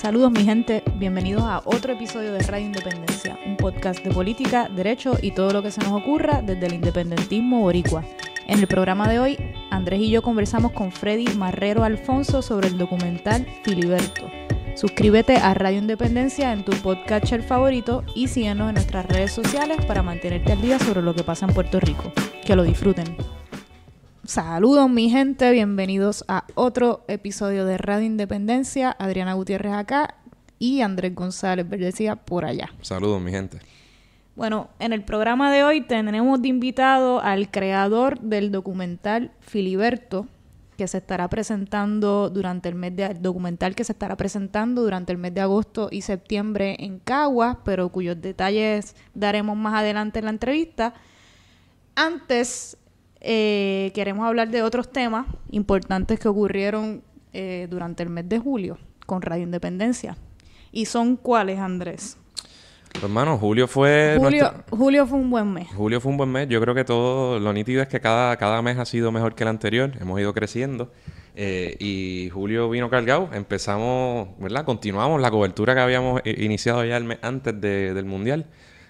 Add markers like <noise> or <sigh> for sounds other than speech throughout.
Saludos mi gente, bienvenidos a otro episodio de Radio Independencia, un podcast de política, derecho y todo lo que se nos ocurra desde el independentismo boricua. En el programa de hoy, Andrés y yo conversamos con Freddy Marrero Alfonso sobre el documental Filiberto. Suscríbete a Radio Independencia en tu podcaster favorito y síguenos en nuestras redes sociales para mantenerte al día sobre lo que pasa en Puerto Rico. Que lo disfruten. Saludos mi gente, bienvenidos a otro episodio de Radio Independencia. Adriana Gutiérrez acá y Andrés González Verdecía por allá. Saludos mi gente. Bueno, en el programa de hoy tenemos de invitado al creador del documental Filiberto, que se estará presentando durante el mes de documental que se estará presentando durante el mes de agosto y septiembre en Caguas, pero cuyos detalles daremos más adelante en la entrevista. Antes eh, queremos hablar de otros temas importantes que ocurrieron eh, durante el mes de julio con Radio Independencia. ¿Y son cuáles, Andrés? Pues, hermano, julio fue... Julio, fue un buen mes. Julio fue un buen mes. Yo creo que todo lo nítido es que cada, mes ha sido mejor que el anterior. Hemos ido creciendo. Eh, y julio vino cargado. Empezamos, ¿verdad? Continuamos la cobertura que habíamos iniciado ya el mes antes del Mundial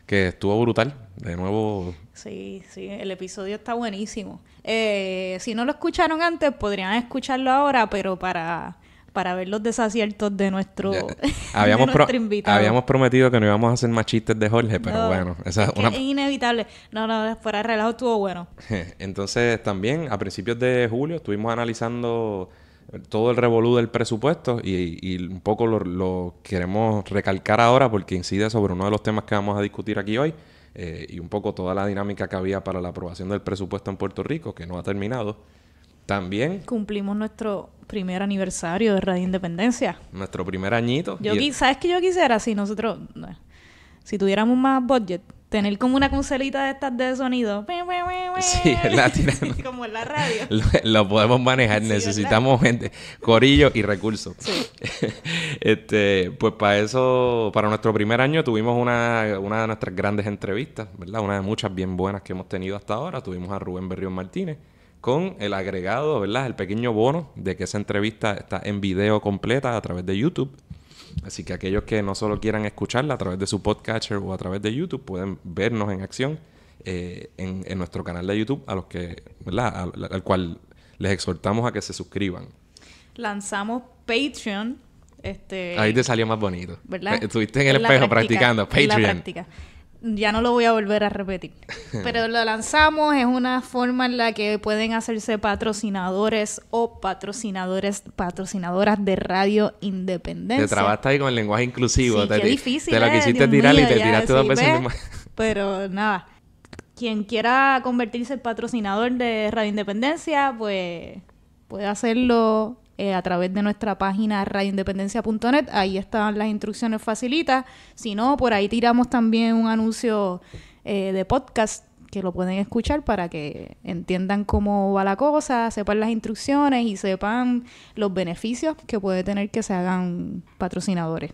que estuvo brutal. De nuevo. Sí, sí, el episodio está buenísimo. Eh, si no lo escucharon antes, podrían escucharlo ahora, pero para, para ver los desaciertos de nuestro, <laughs> habíamos, invitado. habíamos prometido que no íbamos a hacer más chistes de Jorge, pero bueno, esa es, inevitable. No, no, fuera de relajo estuvo bueno. <laughs> Entonces, también a principios de julio estuvimos analizando todo el revolú del presupuesto y, un poco lo, queremos recalcar ahora porque incide sobre uno de los temas que vamos a discutir aquí hoy eh, y un poco toda la dinámica que había para la aprobación del presupuesto en Puerto Rico, que no ha terminado. También. Cumplimos nuestro primer aniversario de Radio Independencia. Nuestro primer añito. Yo, ¿Sabes qué yo quisiera? Si nosotros. Si tuviéramos más budget, tener como una conselita de estas de sonido. <laughs> Sí, la como en la radio. <laughs> Lo, podemos manejar, necesitamos gente, corillo y recursos. <laughs> este, pues para eso, para nuestro primer año tuvimos una, una de nuestras grandes entrevistas, ¿verdad? Una de muchas bien buenas que hemos tenido hasta ahora. Tuvimos a Rubén Berrión Martínez con el agregado, ¿verdad? El pequeño bono de que esa entrevista está en video completa a través de YouTube Así que aquellos que no solo quieran escucharla a través de su podcatcher o a través de YouTube, pueden vernos en acción eh, en, nuestro canal de YouTube, a los que, ¿verdad? al cual les exhortamos a que se suscriban. Lanzamos Patreon. Este, Ahí te salió más bonito. ¿Verdad? Estuviste en el espejo practicando. Patreon ya no lo voy a volver a repetir. <laughs> Pero lo lanzamos, es una forma en la que pueden hacerse patrocinadores o patrocinadores, patrocinadoras de radio independencia. Te trabaste ahí con el lenguaje inclusivo. te, difícil. Te lo quisiste tirar y te tiraste dos veces. <laughs> pero nada, quien quiera convertirse en patrocinador de Radio Independencia, pues puede hacerlo eh, a través de nuestra página radioindependencia.net. Ahí están las instrucciones facilitas. Si no, por ahí tiramos también un anuncio eh, de podcast que lo pueden escuchar para que entiendan cómo va la cosa, sepan las instrucciones y sepan los beneficios que puede tener que se hagan patrocinadores.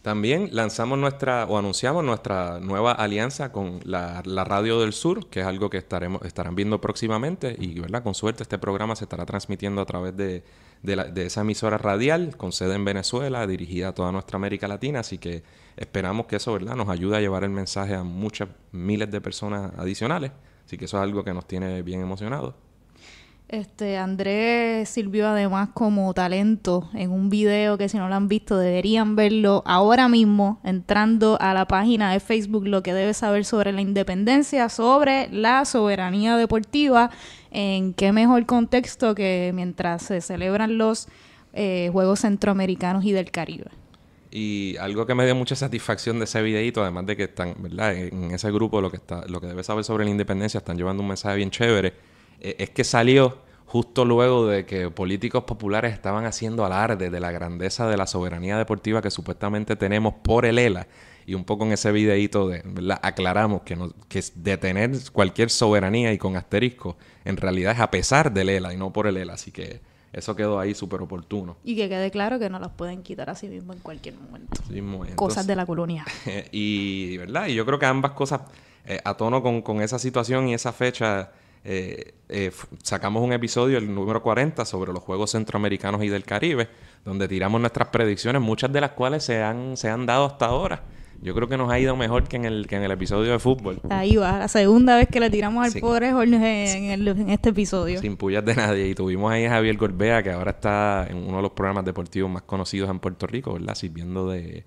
También lanzamos nuestra o anunciamos nuestra nueva alianza con la, la, Radio del Sur, que es algo que estaremos estarán viendo próximamente y, ¿verdad? Con suerte este programa se estará transmitiendo a través de de, esa emisora radial con sede en Venezuela, dirigida a toda nuestra América Latina. Así que esperamos que eso ¿verdad? nos ayude a llevar el mensaje a muchas miles de personas adicionales. Así que eso es algo que nos tiene bien emocionados. Este, Andrés sirvió además como talento en un video que si no lo han visto deberían verlo ahora mismo entrando a la página de Facebook lo que debe saber sobre la independencia, sobre la soberanía deportiva, en qué mejor contexto que mientras se celebran los eh, Juegos Centroamericanos y del Caribe. Y algo que me dio mucha satisfacción de ese videito, además de que están, ¿verdad? En ese grupo lo que está, lo que debes saber sobre la independencia, están llevando un mensaje bien chévere eh, es que salió justo luego de que políticos populares estaban haciendo alarde de la grandeza de la soberanía deportiva que supuestamente tenemos por el ELA. Y un poco en ese videíto de, ¿verdad? aclaramos que, no, que detener cualquier soberanía y con asterisco en realidad es a pesar del ELA y no por el ELA. Así que eso quedó ahí súper oportuno. Y que quede claro que no los pueden quitar a sí mismo en cualquier momento. cosas de la colonia. <laughs> y, ¿verdad? Y yo creo que ambas cosas eh, a tono con, con esa situación y esa fecha eh, eh, sacamos un episodio, el número 40, sobre los Juegos Centroamericanos y del Caribe, donde tiramos nuestras predicciones, muchas de las cuales se han, se han dado hasta ahora. Yo creo que nos ha ido mejor que en el, que en el episodio de fútbol. Ahí va, la segunda vez que le tiramos al pobre Jorge en, este episodio. Sin pullas de nadie. Y tuvimos ahí a Javier Gorbea, que ahora está en uno de los programas deportivos más conocidos en Puerto Rico, ¿verdad? Sirviendo de...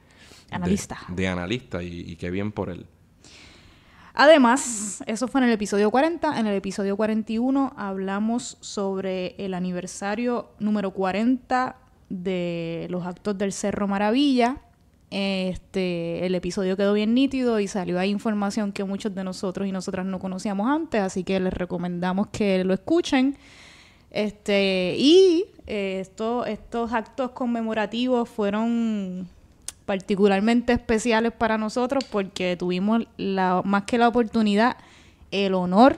Analista. De, analista y, y qué bien por él. Además, eso fue en el episodio 40. En el episodio 41 hablamos sobre el aniversario número 40 de los actos del Cerro Maravilla. Este, el episodio quedó bien nítido y salió ahí información que muchos de nosotros y nosotras no conocíamos antes, así que les recomendamos que lo escuchen. Este, y eh, estos actos conmemorativos fueron particularmente especiales para nosotros porque tuvimos la, más que la oportunidad, el honor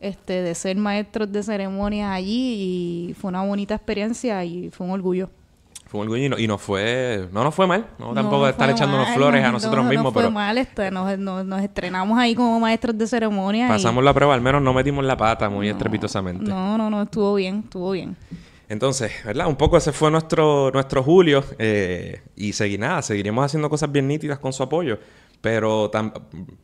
este, de ser maestros de ceremonias allí y fue una bonita experiencia y fue un orgullo. Fue un orgullo y, no, nos fue, no nos fue mal, no, tampoco estar echándonos flores a nosotros mismos, fue pero... mal, este, eh, nos, estrenamos ahí como maestros de ceremonias. Pasamos la prueba, al menos no metimos la pata muy estrepitosamente. No, no, no, estuvo bien, estuvo bien. Entonces, ¿verdad? Un poco ese fue nuestro, nuestro julio eh, y seguir nada, seguiremos haciendo cosas bien nítidas con su apoyo. Pero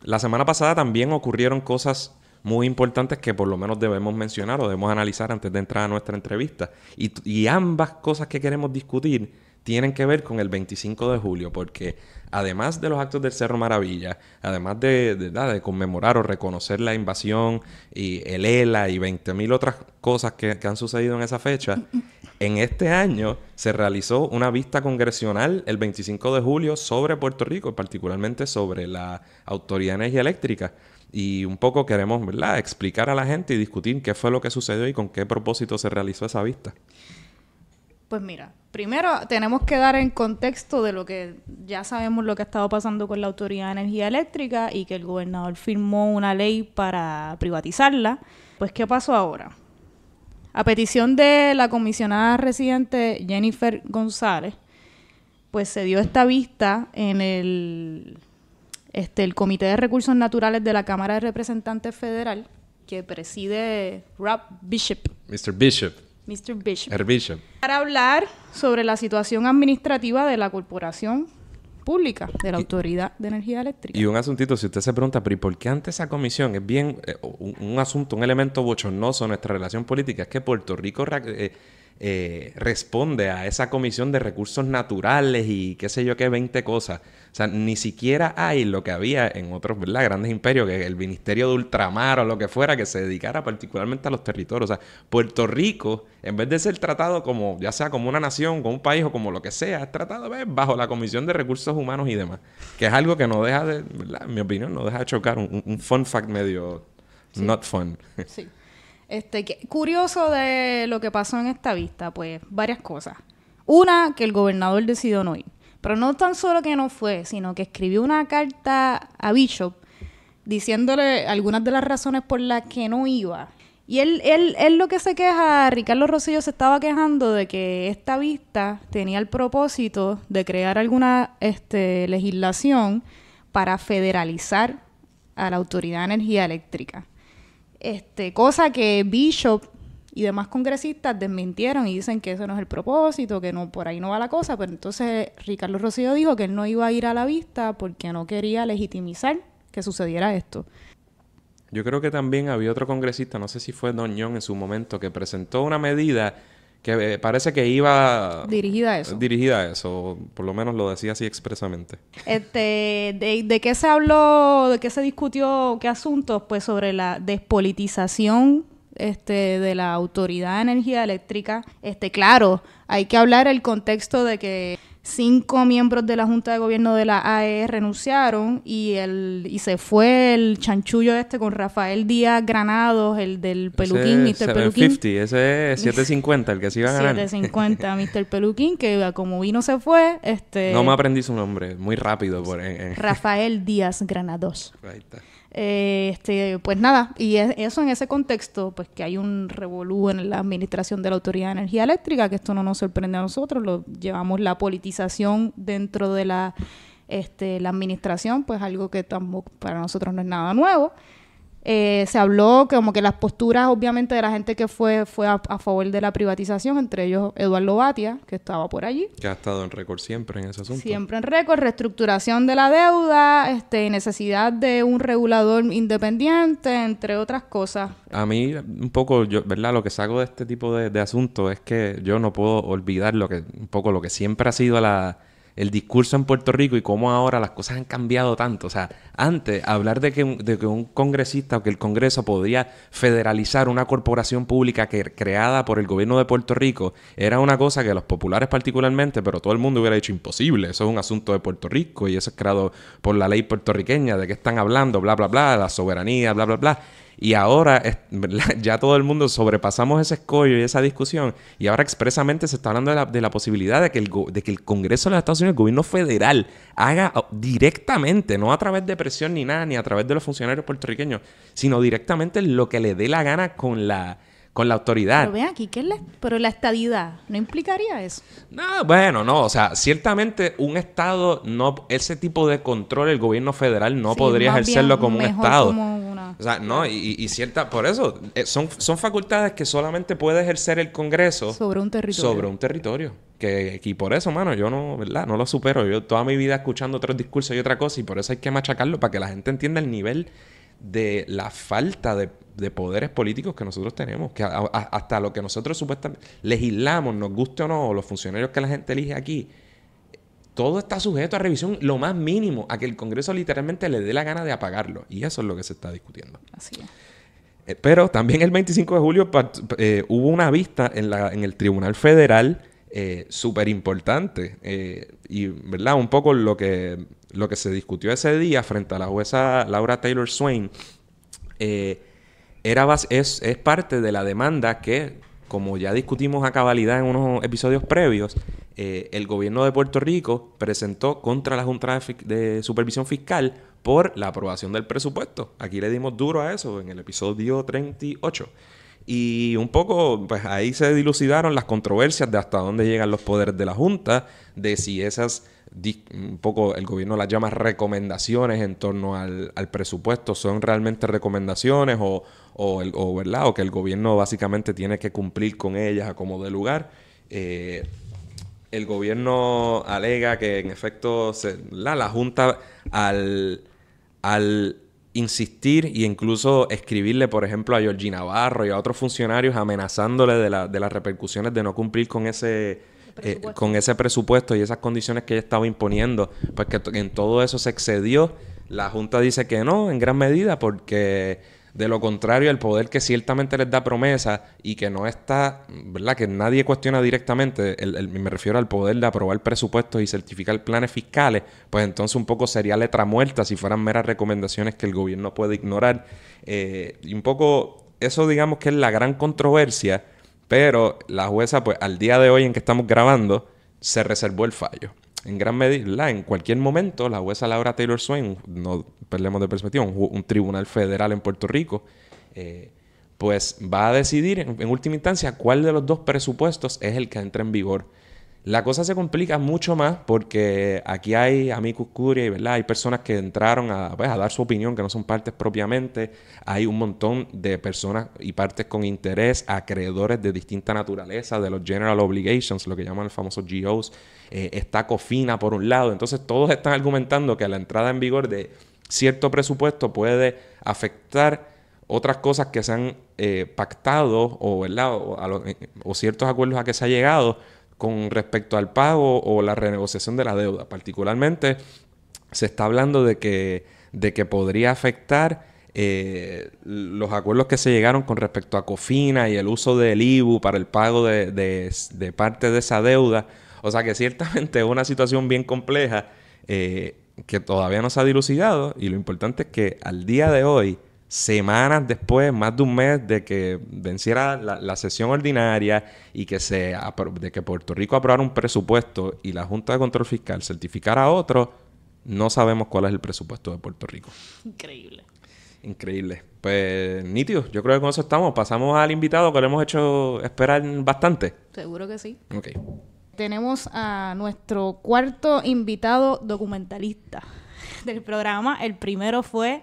la semana pasada también ocurrieron cosas muy importantes que por lo menos debemos mencionar o debemos analizar antes de entrar a nuestra entrevista. Y, y ambas cosas que queremos discutir tienen que ver con el 25 de julio, porque además de los actos del Cerro Maravilla, además de, conmemorar o reconocer la invasión y el ELA y 20.000 otras cosas que, han sucedido en esa fecha, <laughs> en este año se realizó una vista congresional el 25 de julio sobre Puerto Rico, particularmente sobre la Autoridad de Energía Eléctrica. Y un poco queremos ¿verdad? explicar a la gente y discutir qué fue lo que sucedió y con qué propósito se realizó esa vista. Pues mira, primero tenemos que dar en contexto de lo que ya sabemos lo que ha estado pasando con la Autoridad de Energía Eléctrica y que el gobernador firmó una ley para privatizarla. Pues, ¿qué pasó ahora? A petición de la comisionada residente Jennifer González, pues se dio esta vista en el, este, el Comité de Recursos Naturales de la Cámara de Representantes Federal, que preside Rob Bishop. Mr. Bishop Mr. Bishop. Para hablar sobre la situación administrativa de la corporación pública, de la Autoridad de Energía Eléctrica. Y un asuntito, si usted se pregunta, ¿pero por qué ante esa comisión? Es bien eh, un, asunto, un elemento bochornoso en nuestra relación política, es que Puerto Rico... Eh, eh, responde a esa comisión de recursos naturales y qué sé yo qué, 20 cosas. O sea, ni siquiera hay lo que había en otros ¿verdad? grandes imperios, que el Ministerio de Ultramar o lo que fuera, que se dedicara particularmente a los territorios. O sea, Puerto Rico, en vez de ser tratado como, ya sea como una nación, como un país o como lo que sea, es tratado bajo la Comisión de Recursos Humanos y demás. Que es algo que no deja de, en mi opinión, no deja de chocar. Un, fun fact medio not fun. Sí. <laughs> Este, curioso de lo que pasó en esta vista, pues varias cosas. Una, que el gobernador decidió no ir. Pero no tan solo que no fue, sino que escribió una carta a Bishop diciéndole algunas de las razones por las que no iba. Y él, él, él lo que se queja, Ricardo Rosillo se estaba quejando de que esta vista tenía el propósito de crear alguna este, legislación para federalizar a la Autoridad de Energía Eléctrica. Este, cosa que Bishop y demás congresistas desmintieron y dicen que eso no es el propósito, que no por ahí no va la cosa, pero entonces Ricardo Rocío dijo que él no iba a ir a la vista porque no quería legitimizar que sucediera esto. Yo creo que también había otro congresista, no sé si fue Don en su momento, que presentó una medida que eh, parece que iba dirigida a eso. Dirigida a eso, por lo menos lo decía así expresamente. Este, de, de, qué se habló, de qué se discutió, qué asuntos? Pues sobre la despolitización este, de la Autoridad de Energía Eléctrica. Este, claro, hay que hablar el contexto de que cinco miembros de la Junta de Gobierno de la AE renunciaron y el y se fue el chanchullo este con Rafael Díaz Granados, el del Peluquín, ese Mr. Peluquín. ese es 750, el que se iba a ganar. 750, <laughs> Mr. Peluquín, que como vino se fue. este No me aprendí su nombre, muy rápido. Por, Rafael Díaz Granados. Ahí está. Eh, este, pues nada, y e, eso en ese contexto, pues que hay un revolú en la administración de la Autoridad de Energía Eléctrica, que esto no nos sorprende a nosotros, lo llevamos la politización dentro de la, este, la administración, pues algo que tampoco para nosotros no es nada nuevo. Eh, se habló como que las posturas, obviamente, de la gente que fue, fue a, favor de la privatización, entre ellos Eduardo Batia, que estaba por allí. Que ha estado en récord siempre en ese asunto. Siempre en récord, reestructuración de la deuda, este, necesidad de un regulador independiente, entre otras cosas. A mí, un poco, ¿verdad? Lo que saco de este tipo de, de asuntos es que yo no puedo olvidar lo que, un poco lo que siempre ha sido la el discurso en Puerto Rico y cómo ahora las cosas han cambiado tanto. O sea, antes hablar de que, de que un congresista o que el Congreso podría federalizar una corporación pública que, creada por el gobierno de Puerto Rico era una cosa que los populares particularmente, pero todo el mundo hubiera dicho imposible, eso es un asunto de Puerto Rico y eso es creado por la ley puertorriqueña, de qué están hablando, bla, bla, bla, la soberanía, bla, bla, bla. Y ahora <laughs> ya todo el mundo sobrepasamos ese escollo y esa discusión. Y ahora expresamente se está hablando de la, posibilidad de que, el de que el Congreso de los Estados Unidos, el gobierno federal, haga oh, directamente, no a través de presión ni nada, ni a través de los funcionarios puertorriqueños, sino directamente lo que le dé la gana con la con la autoridad. Pero vean aquí, ¿qué es la, pero la estadidad no implicaría eso. No, bueno, no, o sea, ciertamente un estado no ese tipo de control el gobierno federal no podría ejercerlo como un estado. Como una... O sea, no, y, y, cierta, por eso eh, son, son facultades que solamente puede ejercer el Congreso sobre un territorio. Sobre un territorio. Que, y por eso, mano, yo no, ¿verdad? No lo supero. Yo toda mi vida escuchando otros discursos y otra cosa, y por eso hay que machacarlo para que la gente entienda el nivel de la falta de de poderes políticos que nosotros tenemos, que hasta lo que nosotros supuestamente legislamos, nos guste o no, los funcionarios que la gente elige aquí, todo está sujeto a revisión lo más mínimo, a que el Congreso literalmente le dé la gana de apagarlo. Y eso es lo que se está discutiendo. Así eh, pero también el 25 de julio eh, hubo una vista en, la, en el Tribunal Federal eh, súper importante. y, ¿verdad? Un poco lo que, lo que se discutió ese día frente a la jueza Laura Taylor Swain era es, parte de la demanda que, como ya discutimos a cabalidad en unos episodios previos, eh, el gobierno de Puerto Rico presentó contra la Junta de Supervisión Fiscal por la aprobación del presupuesto. Aquí le dimos duro a eso en el episodio 38. Y un poco, pues ahí se dilucidaron las controversias de hasta dónde llegan los poderes de la Junta, de si esas, un poco el gobierno las llama recomendaciones en torno al presupuesto, son realmente recomendaciones o, o, el, que el gobierno básicamente tiene que cumplir con ellas a como de lugar. Eh, el gobierno alega que en efecto la, Junta al, insistir e incluso escribirle, por ejemplo, a Georgina Navarro y a otros funcionarios amenazándole de, las repercusiones de no cumplir con ese, eh, con ese presupuesto y esas condiciones que ella estaba imponiendo, pues que en todo eso se excedió. La Junta dice que no, en gran medida, porque de lo contrario, el poder que ciertamente les da promesa y que no está, ¿verdad? Que nadie cuestiona directamente, el, me refiero al poder de aprobar presupuestos y certificar planes fiscales, pues entonces un poco sería letra muerta si fueran meras recomendaciones que el gobierno puede ignorar. Eh, y un poco eso digamos que es la gran controversia, pero la jueza, pues al día de hoy en que estamos grabando, se reservó el fallo. En gran medida, en cualquier momento, la jueza Laura Taylor Swain, no, perdemos de perspectiva, un, tribunal federal en Puerto Rico, eh, pues va a decidir en, última instancia cuál de los dos presupuestos es el que entra en vigor. La cosa se complica mucho más porque aquí hay amicus y ¿verdad? Hay personas que entraron pues, a, dar su opinión, que no son partes propiamente. Hay un montón de personas y partes con interés, acreedores de distinta naturaleza, de los general obligations, lo que llaman los famosos GOs. está eh, Cofina por un lado. Entonces todos están argumentando que la entrada en vigor de cierto presupuesto puede afectar otras cosas que se han eh, pactado eh, o, ciertos acuerdos a que se ha llegado con respecto al pago o la renegociación de la deuda. Particularmente se está hablando de que, de que podría afectar eh, los acuerdos que se llegaron con respecto a Cofina y el uso del IBU para el pago de, parte de esa deuda. O sea que ciertamente es una situación bien compleja que todavía no se ha dilucidado y lo importante es que al día de hoy, semanas después, más de un mes de que venciera la, sesión ordinaria y que, se, de que Puerto Rico aprobara un presupuesto y la Junta de Control Fiscal certificara otro, no sabemos cuál es el presupuesto de Puerto Rico. Increíble. Increíble. Pues nítido, yo creo que con eso estamos. Pasamos al invitado que le hemos hecho esperar bastante. Seguro que sí. Ok tenemos a nuestro cuarto invitado documentalista del programa. El primero fue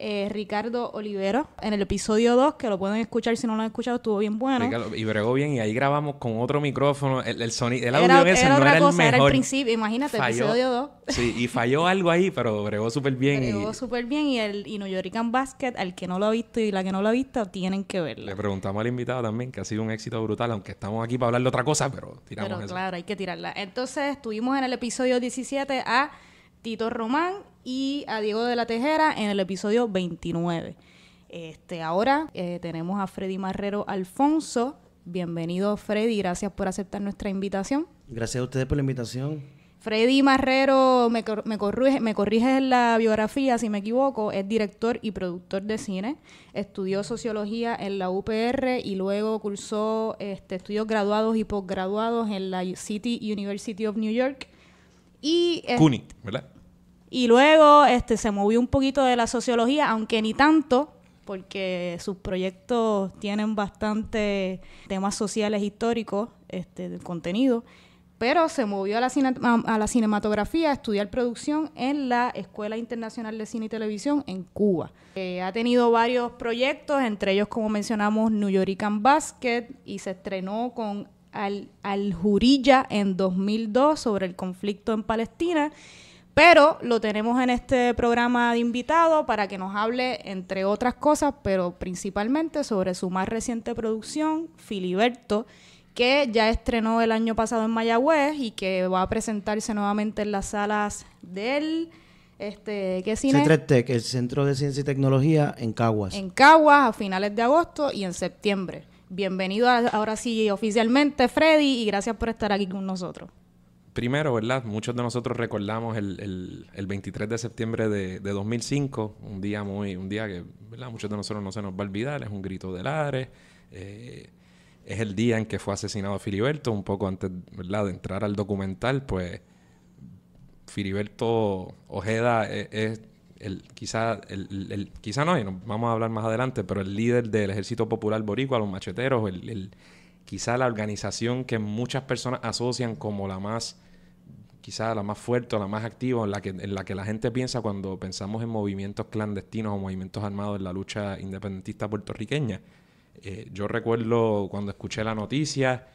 eh, Ricardo Olivero en el episodio 2, que lo pueden escuchar si no lo han escuchado, estuvo bien bueno. y bregó bien, y ahí grabamos con otro micrófono, el, sonido, el audio era, no otra era cosa, Era el principio, imagínate, el episodio 2. Sí, y falló algo ahí, pero bregó súper bien. Bregó súper bien, y el New Yorican Basket, al que no lo ha visto y la que no lo ha visto, tienen que verlo. Le preguntamos al invitado también, que ha sido un éxito brutal, aunque estamos aquí para hablar de otra cosa, pero tiramos Pero claro, hay que tirarla. Entonces, estuvimos en el episodio 17 a... Tito Román y a Diego de la Tejera en el episodio 29. Este, ahora eh, tenemos a Freddy Marrero Alfonso. Bienvenido Freddy, gracias por aceptar nuestra invitación. Gracias a ustedes por la invitación. Freddy Marrero, me, corrige, me corrige en la biografía si me equivoco, es director y productor de cine, estudió sociología en la UPR y luego cursó este, estudios graduados y posgraduados en la City University of New York. Y, eh, CUNY, ¿verdad? Y luego este, se movió un poquito de la sociología, aunque ni tanto, porque sus proyectos tienen bastante temas sociales, históricos, este, contenido. Pero se movió a la, cinematografía, a estudiar producción en la Escuela Internacional de Cine y Televisión en Cuba. Eh, ha tenido varios proyectos, entre ellos, como mencionamos, New Yorican Basket, y se estrenó con Al, Al Jurilla en 2002 sobre el conflicto en Palestina pero lo tenemos en este programa de invitado para que nos hable, entre otras cosas, pero principalmente sobre su más reciente producción, Filiberto, que ya estrenó el año pasado en Mayagüez y que va a presentarse nuevamente en las salas del... Este, ¿Qué cine? el Centro de Ciencia y Tecnología en Caguas. En Caguas a finales de agosto y en septiembre. Bienvenido ahora sí oficialmente, Freddy, y gracias por estar aquí con nosotros primero, ¿verdad? Muchos de nosotros recordamos el, 23 de septiembre de, 2005, un día muy, un día que, ¿verdad? Muchos de nosotros no se nos va a olvidar, es un grito de lares. Eh, es el día en que fue asesinado Filiberto, un poco antes, ¿verdad? De entrar al documental, pues Filiberto Ojeda es, e, el, quizá, el, el, quizá no, y vamos a hablar más adelante, pero el líder del Ejército Popular Boricua, los macheteros, el, el quizá la organización que muchas personas asocian como la más quizá la más fuerte o la más activa, en la, que, en la que la gente piensa cuando pensamos en movimientos clandestinos o movimientos armados en la lucha independentista puertorriqueña. Eh, yo recuerdo cuando escuché la noticia,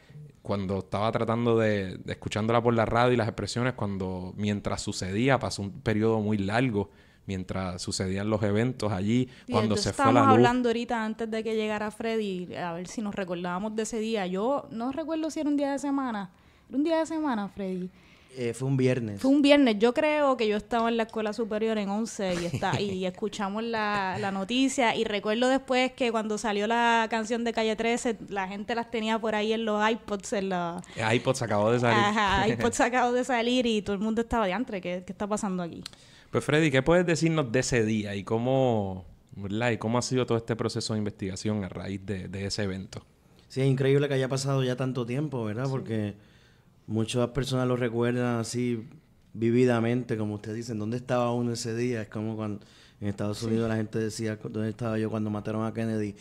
cuando estaba tratando de, escuchándola por la radio y las expresiones, cuando mientras sucedía, pasó un periodo muy largo, mientras sucedían los eventos allí, cuando se fue la luz. hablando ahorita antes de que llegara Freddy, a ver si nos recordábamos de ese día. Yo no recuerdo si era un día de semana. Era un día de semana, Freddy. Eh, fue un viernes. Fue un viernes. Yo creo que yo estaba en la escuela superior en 11 y, está, y <laughs> escuchamos la, noticia. Y recuerdo después que cuando salió la canción de Calle 13, la gente las tenía por ahí en los iPods. En la... Eh, iPods acabó de salir. Ajá, <laughs> iPods acabó de salir y todo el mundo estaba de antre. ¿Qué, está pasando aquí? Pues Freddy, ¿qué puedes decirnos de ese día y cómo, ¿Y cómo ha sido todo este proceso de investigación a raíz de, ese evento? Sí, es increíble que haya pasado ya tanto tiempo, ¿verdad? Porque muchas personas lo recuerdan así vividamente, como ustedes dicen, ¿dónde estaba uno ese día? Es como cuando en Estados Unidos la gente decía, ¿dónde estaba yo cuando mataron a Kennedy?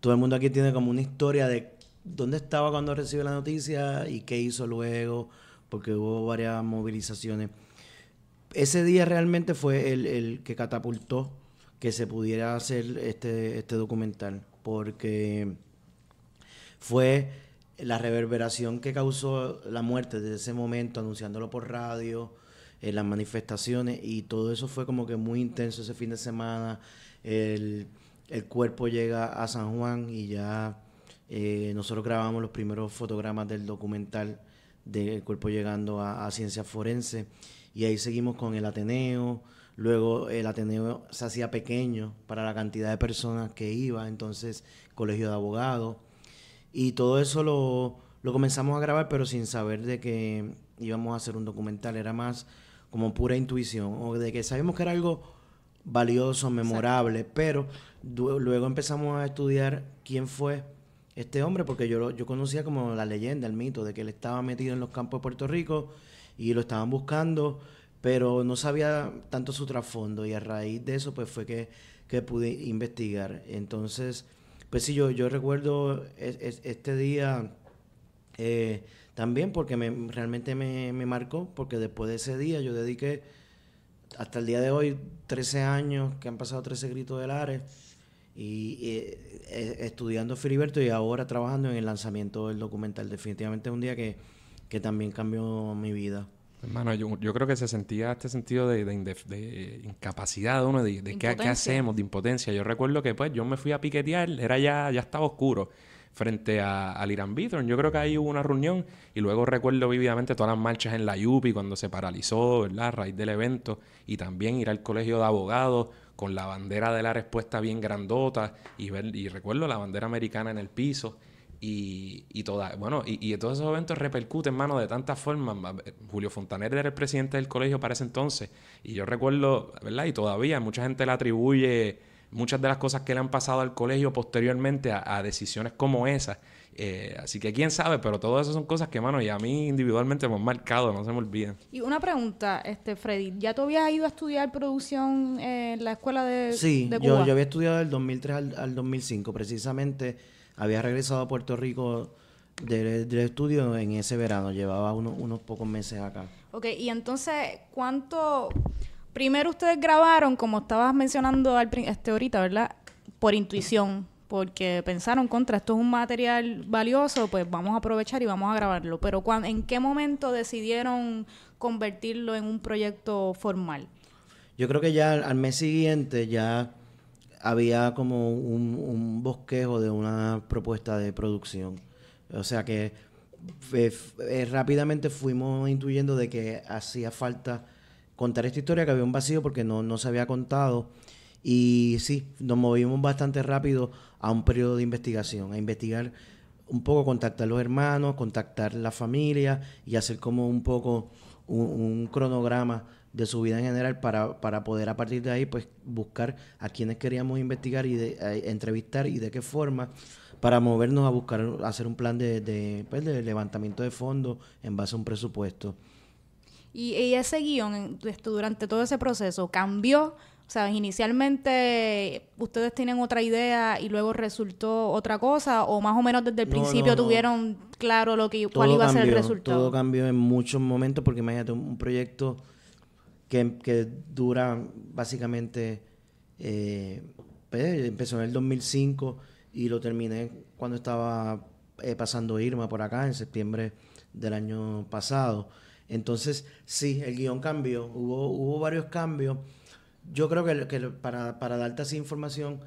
Todo el mundo aquí tiene como una historia de dónde estaba cuando recibió la noticia y qué hizo luego, porque hubo varias movilizaciones. Ese día realmente fue el, el que catapultó que se pudiera hacer este, este documental, porque fue la reverberación que causó la muerte desde ese momento, anunciándolo por radio, en eh, las manifestaciones, y todo eso fue como que muy intenso ese fin de semana. El, cuerpo llega a San Juan y ya eh, nosotros grabamos los primeros fotogramas del documental del cuerpo llegando a, a Ciencia Forense, y ahí seguimos con el Ateneo. Luego el Ateneo se hacía pequeño para la cantidad de personas que iba, entonces Colegio de Abogados y todo eso lo, lo comenzamos a grabar, pero sin saber de que íbamos a hacer un documental. Era más como pura intuición, o de que sabíamos que era algo valioso, memorable, pero luego empezamos a estudiar quién fue este hombre, porque yo, yo conocía como la leyenda, el mito, de que él estaba metido en los campos de Puerto Rico y lo estaban buscando, pero no sabía tanto su trasfondo y a raíz de eso pues fue que, que pude investigar. Entonces pues sí, yo, recuerdo este día eh, también porque realmente me, marcó, porque después de ese día yo dediqué hasta el día de hoy 13 años, que han pasado 13 gritos de Lares, y, eh, eh, estudiando Filiberto y ahora trabajando en el lanzamiento del documental. Definitivamente es un día que también cambió mi vida. Hermano, yo, creo que se sentía este sentido de, incapacidad de uno, de, qué, hacemos, de impotencia. Yo recuerdo que pues yo me fui a piquetear, era ya, ya estaba oscuro frente al Irán Beatron. Yo creo que ahí hubo una reunión y luego recuerdo vividamente todas las marchas en la Yupi cuando se paralizó, A raíz del evento y también ir al colegio de abogados con la bandera de la respuesta bien grandota y, y recuerdo la bandera americana en el piso. Y, bueno, y, todos esos eventos repercuten, mano de tantas formas. Eh, Julio Fontaner era el presidente del colegio para ese entonces. Y yo recuerdo, ¿verdad? Y todavía mucha gente le atribuye muchas de las cosas que le han pasado al colegio posteriormente a, decisiones como esas. Eh, así que quién sabe, pero todas esas son cosas que, mano, y a mí individualmente me marcado, no se me olviden. Y una pregunta, este, Freddy, ¿ya tú habías ido a estudiar producción eh, en la escuela de, sí, yo, había estudiado del 2003 al, al 2005, precisamente había regresado a Puerto Rico del, estudio en ese verano, llevaba unos pocos meses acá. Ok, y entonces, ¿cuánto...? Primero ustedes grabaron, como estabas mencionando al, este ahorita, ¿verdad? Por intuición, porque pensaron, contra, esto es un material valioso, pues vamos a aprovechar y vamos a grabarlo. Pero ¿en qué momento decidieron convertirlo en un proyecto formal? Yo creo que ya al mes siguiente ya había como un, bosquejo de una propuesta de producción. O sea que eh, eh, rápidamente fuimos intuyendo de que hacía falta contar esta historia, que había un vacío porque no, se había contado. Y sí, nos movimos bastante rápido a un periodo de investigación, a investigar un poco, contactar a los hermanos, contactar la familia y hacer como un poco un cronograma de su vida en general para, poder a partir de ahí pues buscar a quienes queríamos investigar y entrevistar y de qué forma para movernos a buscar hacer un plan de, pues, de, levantamiento de fondos en base a un presupuesto. Y, ese guión esto, durante todo ese proceso cambió, o sea, inicialmente ustedes tienen otra idea y luego resultó otra cosa o más o menos desde el principio tuvieron claro lo que cuál iba a ser el resultado. Todo cambió en muchos momentos porque imagínate un proyecto que, dura básicamente, eh, pues, empezó en el 2005 y lo terminé cuando estaba eh, pasando Irma por acá, en septiembre del año pasado. Entonces, sí, el guión cambió, hubo, hubo varios cambios. Yo creo que, que para, darte así información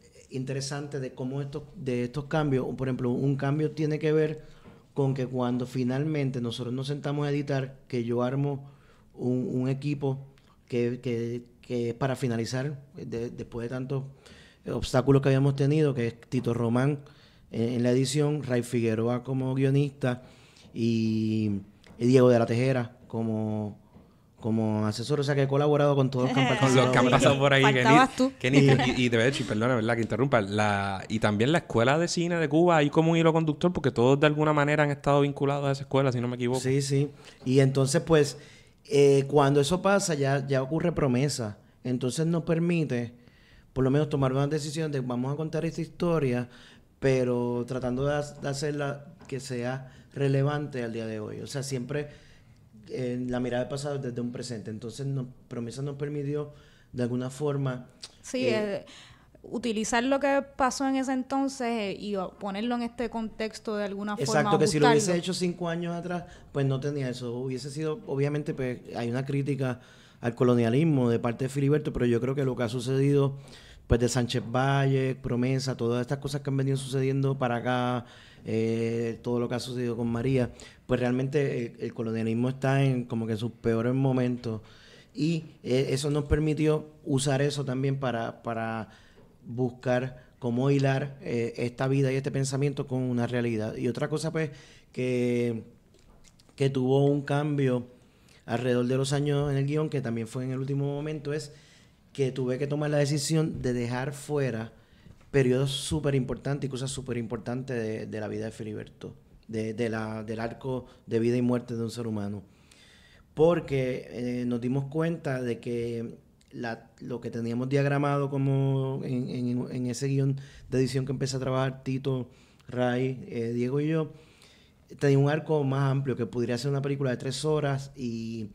eh, interesante de cómo de estos cambios, por ejemplo, un cambio tiene que ver con que cuando finalmente nosotros nos sentamos a editar, que yo armo un, equipo que, es para finalizar, eh, después de tantos obstáculos que habíamos tenido, que es Tito Román en, la edición, Ray Figueroa como guionista y, Diego de la Tejera como como asesor, o sea que he colaborado con todos los que <laughs> por ahí. Faltabas tú. <laughs> y, y, de hecho, perdona, ¿verdad? Que interrumpa. La, y también la escuela de cine de Cuba, hay como un hilo conductor, porque todos de alguna manera han estado vinculados a esa escuela, si no me equivoco. Sí, sí. Y entonces, pues, eh, cuando eso pasa ya, ya ocurre promesa. Entonces nos permite por lo menos tomar una decisión de vamos a contar esta historia, pero tratando de, hacerla que sea relevante al día de hoy. O sea, siempre en eh, la mirada del pasado desde un presente. Entonces, Promesa nos permitió de alguna forma... Sí, eh, utilizar lo que pasó en ese entonces eh, y oh, ponerlo en este contexto de alguna forma. Exacto, que si lo hubiese hecho cinco años atrás, pues no tenía eso. Hubiese sido, obviamente, pues hay una crítica al colonialismo de parte de Filiberto, pero yo creo que lo que ha sucedido, pues de Sánchez Valle, Promesa, todas estas cosas que han venido sucediendo para acá, eh, todo lo que ha sucedido con María, pues realmente eh, el, colonialismo está en como que en sus peores momentos. Y eso nos permitió usar eso también para, para buscar cómo hilar eh, esta vida y este pensamiento con una realidad. Y otra cosa, pues, que, que tuvo un cambio alrededor de los años en el guión, que también fue en el último momento, es que tuve que tomar la decisión de dejar fuera periodos súper importantes y cosas súper importantes de, la vida de Filiberto, de, la, del arco de vida y muerte de un ser humano. Porque eh, nos dimos cuenta de que la, lo que teníamos diagramado como en, ese guión de edición que empecé a trabajar Tito, Ray, eh, Diego y yo, tenía un arco más amplio que podría ser una película de tres horas y,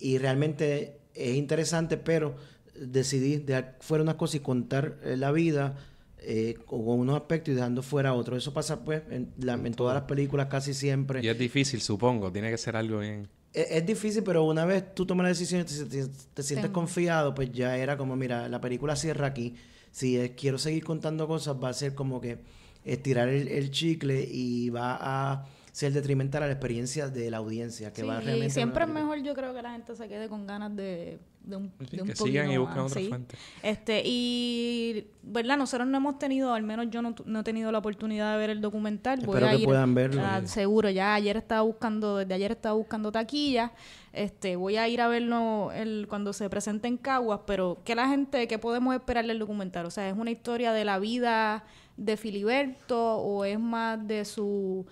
y realmente es interesante, pero decidí dejar fuera unas cosas y contar eh, la vida eh, con unos aspectos y dejando fuera otros. Eso pasa pues en, todas las películas casi siempre. Y es difícil, supongo, tiene que ser algo bien. E, es, difícil, pero una vez tú tomas la decisión y te, sientes confiado, pues ya era como, mira, la película cierra aquí. Si quiero seguir contando cosas, va a ser como que estirar el, el chicle y va a el detrimental a la experiencia de la audiencia que va realmente. Y siempre es mejor, yo creo, que la gente se quede con ganas de, un, que sigan y busquen otra fuente. Este, y, ¿verdad? Nosotros no hemos tenido, al menos yo no, no he tenido la oportunidad de ver el documental. Voy Espero que puedan verlo. seguro, ya ayer estaba buscando, desde ayer estaba buscando taquillas. Este, voy a ir a verlo el, cuando se presente en Caguas, pero ¿qué la gente, qué podemos esperar del documental? O sea, ¿es una historia de la vida de Filiberto o es más de su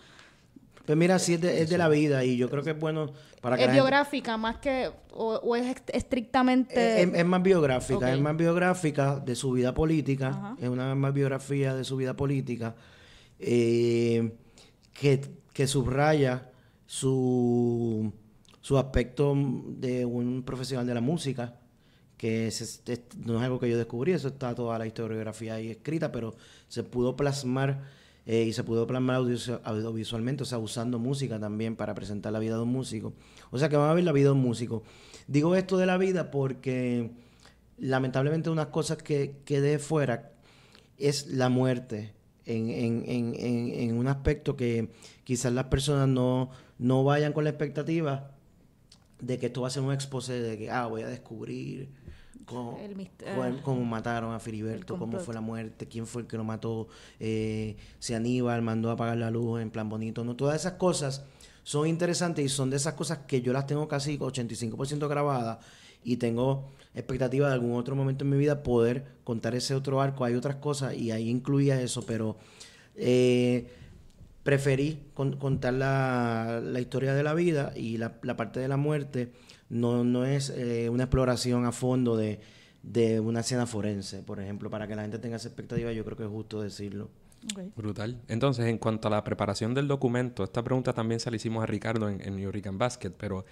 pues mira, sí, es de, la vida y yo creo que es bueno para que... Es biográfica más que... O, es estrictamente... Es, más biográfica, es más biográfica de su vida política, es una más biografía de su vida política eh, que, que, subraya su, su aspecto de un profesional de la música, que no es algo que yo descubrí, eso está toda la historiografía ahí escrita, pero se pudo plasmar eh, y se pudo plasmar audiovisualmente, o sea, usando música también para presentar la vida de un músico. O sea, que van a ver la vida de un músico. Digo esto de la vida porque lamentablemente unas cosas que quedé fuera es la muerte. En, un aspecto que quizás las personas no, no vayan con la expectativa de que esto va a ser un exposé de que, ah, voy a descubrir cómo, ah, cómo mataron a Filiberto, cómo fue la muerte, quién fue el que lo mató, eh, si Aníbal mandó a apagar la luz en plan bonito, ¿no? Todas esas cosas son interesantes y son de esas cosas que yo las tengo casi 85% grabadas y tengo expectativa de algún otro momento en mi vida poder contar ese otro arco. Hay otras cosas y ahí incluía eso, pero eh, preferí contar la, historia de la vida y la, la parte de la muerte no, no es eh, una exploración a fondo de, una escena forense, por ejemplo, para que la gente tenga esa expectativa, yo creo que es justo decirlo. Brutal. Entonces, en cuanto a la preparación del documento, esta pregunta también se la hicimos a Ricardo en, en New and Basket, pero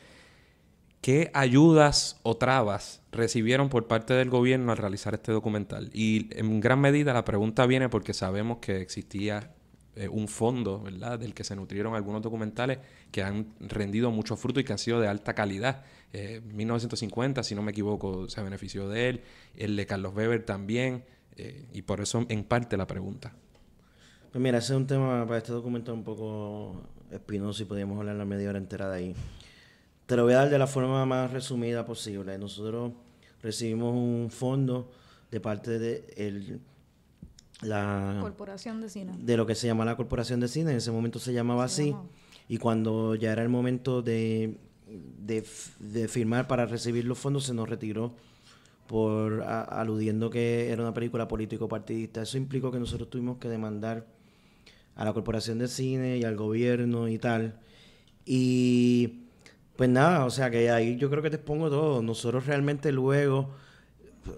¿qué ayudas o trabas recibieron por parte del gobierno al realizar este documental? Y en gran medida la pregunta viene porque sabemos que existía eh, un fondo, ¿verdad?, del que se nutrieron algunos documentales que han rendido mucho fruto y que han sido de alta calidad. 1950, eh, si no me equivoco, se benefició de él, el de Carlos Weber también, eh, y por eso en parte la pregunta. Pues mira, ese es un tema para este documento un poco espinoso y podríamos hablar la media hora entera de ahí. Te lo voy a dar de la forma más resumida posible. Nosotros recibimos un fondo de parte del... De la Corporación de Cine. De lo que se llama la Corporación de Cine, en ese momento se llamaba así. Y cuando ya era el momento de, firmar para recibir los fondos, se nos retiró por aludiendo que era una película político-partidista. Eso implicó que nosotros tuvimos que demandar a la Corporación de Cine y al gobierno y tal. Y pues nada, o sea que ahí yo creo que te expongo todo. Nosotros realmente luego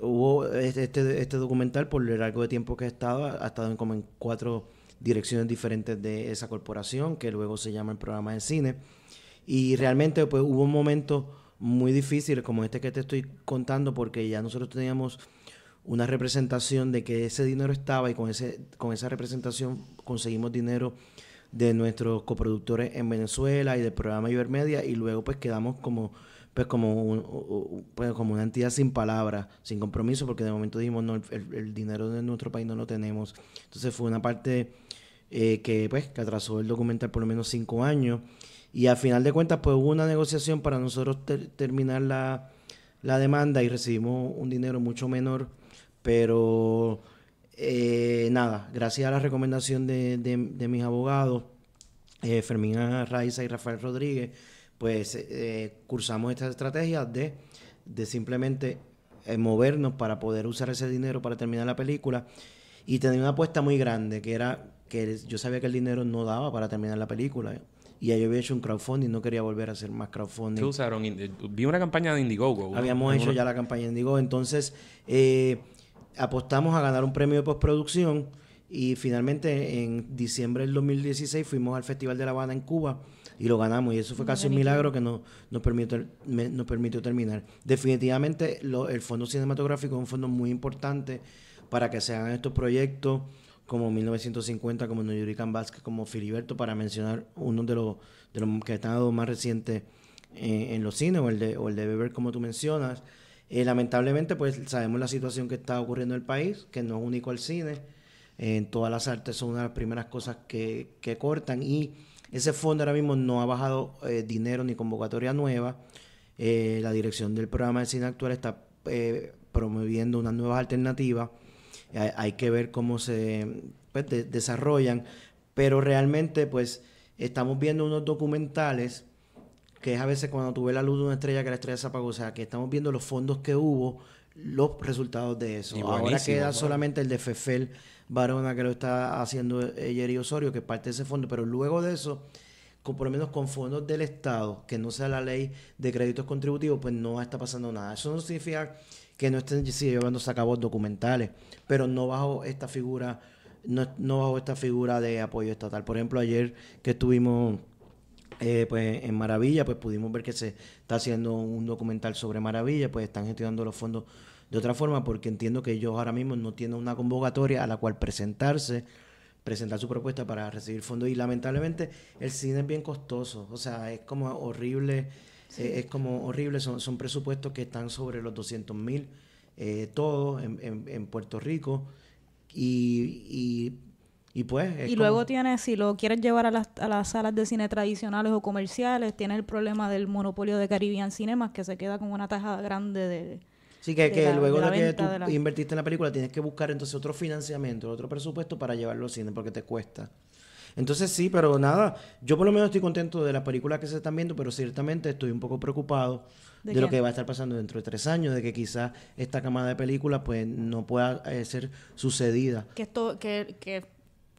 hubo este, este, este documental por lo largo de tiempo que ha estado, ha estado en como en cuatro direcciones diferentes de esa corporación, que luego se llama el programa de cine. Y realmente pues hubo un momento muy difícil como este que te estoy contando, porque ya nosotros teníamos una representación de que ese dinero estaba y con, ese, con esa representación conseguimos dinero de nuestros coproductores en Venezuela y del programa Ibermedia y luego pues quedamos como pues como, un, pues, como una entidad sin palabras, sin compromiso, porque de momento dijimos, no, el, dinero de nuestro país no lo tenemos. Entonces fue una parte eh, que, pues, que atrasó el documental por lo menos cinco años. Y al final de cuentas, pues hubo una negociación para nosotros terminar la, demanda y recibimos un dinero mucho menor, pero eh, nada, gracias a la recomendación de, mis abogados, eh, Fermina Raiza y Rafael Rodríguez, pues eh, eh, cursamos esta estrategia de, de simplemente eh, movernos para poder usar ese dinero para terminar la película. Y tenía una apuesta muy grande, que era que yo sabía que el dinero no daba para terminar la película. Y ahí yo había hecho un crowdfunding, no quería volver a hacer más crowdfunding. ¿Qué usaron? Vi una campaña de Indiegogo. Habíamos hecho ya la campaña de Indiegogo. Entonces, apostamos a ganar un premio de postproducción. Y finalmente, en diciembre del 2016, fuimos al Festival de La Habana en Cuba y lo ganamos. Y eso fue casi un milagro que no, nos, permitió, nos permitió terminar. Definitivamente el fondo cinematográfico es un fondo muy importante para que se hagan estos proyectos como 1950, como Can Vázquez, como Filiberto, para mencionar uno de los, los que están más recientes eh, en los cines, o el de, el de beber como tú mencionas. Eh, lamentablemente, pues sabemos la situación que está ocurriendo en el país, que no es único al cine. En eh, todas las artes son una de las primeras cosas que, que cortan y ese fondo ahora mismo no ha bajado eh, dinero ni convocatoria nueva. Eh, la dirección del programa de cine actual está eh, promoviendo unas nuevas alternativas. Hay, que ver cómo se pues, desarrollan. Pero realmente, pues, estamos viendo unos documentales que es a veces cuando tuve la luz de una estrella que la estrella se apagó. O sea, que estamos viendo los fondos que hubo, los resultados de eso. Ahora queda solamente el de FEFEL Barona que lo está haciendo eh, Yeri Osorio, que parte de ese fondo, pero luego de eso, con, por lo menos con fondos del Estado, que no sea la ley de créditos contributivos, pues no está pasando nada. Eso no significa que no estén sí, llevándose a cabo documentales, pero no bajo esta figura, no, bajo esta figura de apoyo estatal. Por ejemplo, ayer que estuvimos eh, pues, en Maravilla, pues pudimos ver que se está haciendo un documental sobre Maravilla, pues están gestionando los fondos de otra forma porque entiendo que ellos ahora mismo no tienen una convocatoria a la cual presentarse, presentar su propuesta para recibir fondos y lamentablemente el cine es bien costoso, o sea, es como horrible, eh, es como horrible, son, son presupuestos que están sobre los 200 mil eh, todos en, Puerto Rico y, pues. Y luego tiene, si lo quieren llevar a las, a las salas de cine tradicionales o comerciales, tiene el problema del monopolio de Caribbean Cinemas, que se queda con una tajada grande de, Sí, que, luego de, que tú invertiste en la película tienes que buscar entonces otro financiamiento, otro presupuesto para llevarlo al cine porque te cuesta. Entonces sí, pero nada, yo por lo menos estoy contento de las películas que se están viendo, pero ciertamente estoy un poco preocupado de, lo que va a estar pasando dentro de tres años, de que quizás esta camada de películas pues no pueda eh, ser sucedida. Que esto, que,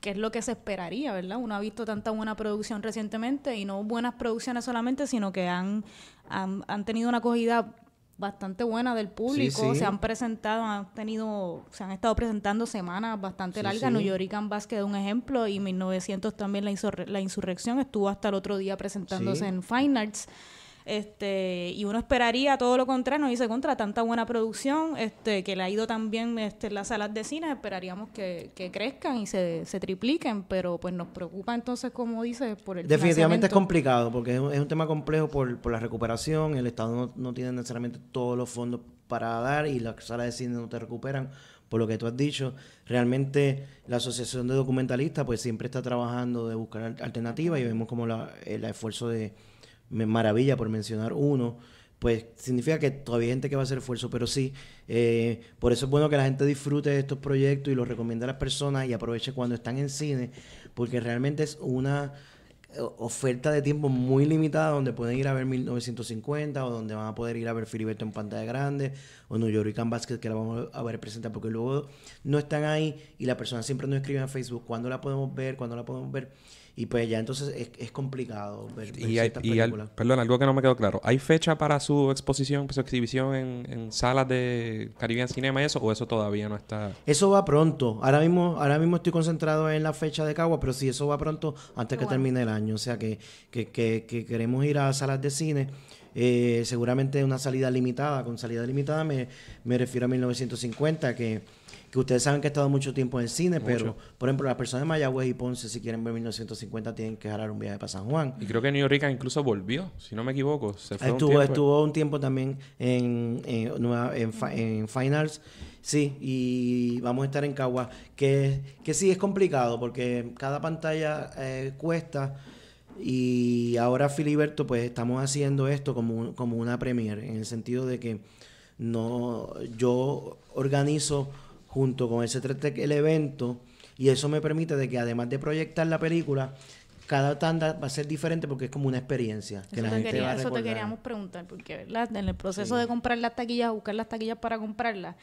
es lo que se esperaría, ¿verdad? Uno ha visto tanta buena producción recientemente y no buenas producciones solamente, sino que han, han, han tenido una acogida bastante buena del público. Se han presentado, han tenido, se han estado presentando semanas bastante largas. New York and Basket un ejemplo y 1900 también la, hizo la insurrección estuvo hasta el otro día presentándose en Fine Arts. Este, y uno esperaría todo lo contrario, no dice contra tanta buena producción, este, que le ha ido tan este, las salas de cine, esperaríamos que, crezcan y se, tripliquen, pero pues nos preocupa entonces, como dices, por el Definitivamente es complicado, porque es un, tema complejo por, la recuperación, el Estado no, tiene necesariamente todos los fondos para dar y las salas de cine no te recuperan por lo que tú has dicho, realmente la Asociación de Documentalistas pues siempre está trabajando de buscar alternativas y vemos como el esfuerzo de, maravilla por mencionar uno, pues significa que todavía hay gente que va a hacer esfuerzo, pero sí, eh, por eso es bueno que la gente disfrute de estos proyectos y los recomiende a las personas y aproveche cuando están en cine, porque realmente es una eh, oferta de tiempo muy limitada donde pueden ir a ver 1950 o donde van a poder ir a ver Filiberto en pantalla grande o New York and Basket que la vamos a ver presentar porque luego no están ahí y la persona siempre nos escribe en Facebook cuándo la podemos ver, cuándo la podemos ver. Y pues ya entonces es, complicado ver, y, perdón, algo que no me quedó claro. ¿Hay fecha para su exposición, su exhibición en, salas de Caribbean Cinema y eso? ¿O eso todavía no está...? Eso va pronto. Ahora mismo ahora mismo estoy concentrado en la fecha de Cagua, pero sí, eso va pronto antes que termine el año. O sea, que, que, queremos ir a salas de cine. Eh, seguramente una salida limitada. Con salida limitada me, me refiero a 1950, que ustedes saben que he estado mucho tiempo en cine, pero por ejemplo, las personas de Mayagüez y Ponce, si quieren ver 1950, tienen que jalar un viaje para San Juan. Y creo que New York incluso volvió, si no me equivoco. estuvo, un tiempo. estuvo un tiempo también en, en, en, Finals. Sí, y vamos a estar en Cagua, que, que sí es complicado porque cada pantalla eh, cuesta. Y ahora Filiberto, pues estamos haciendo esto como, como una premier, en el sentido de que no yo organizo junto con ese el evento y eso me permite de que además de proyectar la película, cada tanda va a ser diferente porque es como una experiencia. eso, te, queríamos preguntar, porque en el proceso de comprar las taquillas, buscar las taquillas para comprarlas,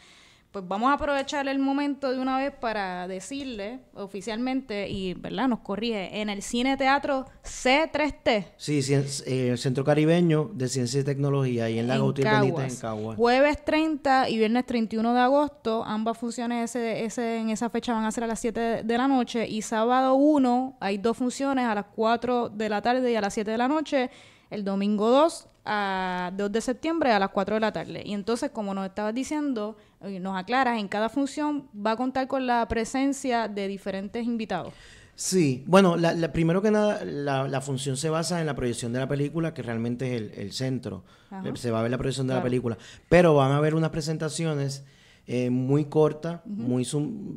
pues vamos a aprovechar el momento de una vez para decirle oficialmente, y ¿verdad? Nos corrige, en el Cine Teatro C3T. Sí, cien, eh, el Centro Caribeño de Ciencia y Tecnología, y en la Gautier en Caguas. Jueves 30 y viernes 31 de agosto, ambas funciones en esa fecha van a ser a las 7 de la noche, y sábado 1 hay dos funciones a las 4 de la tarde y a las 7 de la noche, el domingo 2 a 2 de septiembre a las 4 de la tarde. Y entonces, como nos estabas diciendo, eh, nos aclaras, en cada función va a contar con la presencia de diferentes invitados. Sí, bueno, la, primero que nada, la, función se basa en la proyección de la película, que realmente es el, centro. Eh, se va a ver la proyección de la película, pero van a haber unas presentaciones eh, muy cortas, muy,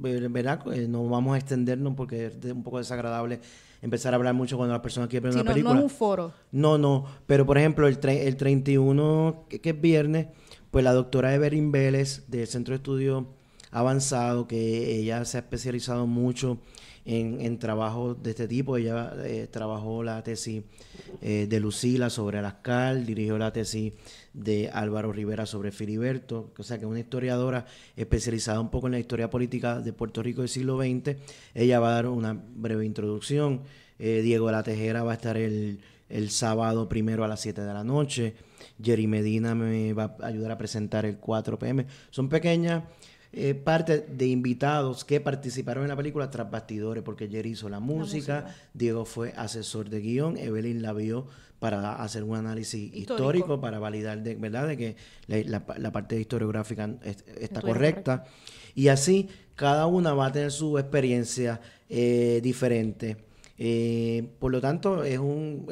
¿verdad? no vamos a extendernos porque es un poco desagradable empezar a hablar mucho cuando las personas quieren ver una película. No un foro. No, no. Pero, por ejemplo, el, el 31, que, es viernes, pues la doctora Everin Vélez del Centro de Estudio Avanzado, que ella se ha especializado mucho en, trabajos de este tipo. Ella eh, trabajó la tesis eh, de Lucila sobre Alascal, dirigió la tesis de Álvaro Rivera sobre Filiberto, o sea que una historiadora especializada un poco en la historia política de Puerto Rico del siglo XX. Ella va a dar una breve introducción. Eh, Diego la Tejera va a estar el, el sábado primero a las 7 de la noche. Jerry Medina me va a ayudar a presentar el 4 pm. Son pequeñas eh, parte de invitados que participaron en la película tras bastidores, porque Jerry hizo la música, Diego fue asesor de guión, Evelyn la vio para hacer un análisis histórico, para validar de, ¿verdad? de que la, parte historiográfica está correcta. Y así cada una va a tener su experiencia eh, diferente. Eh, por lo tanto, es un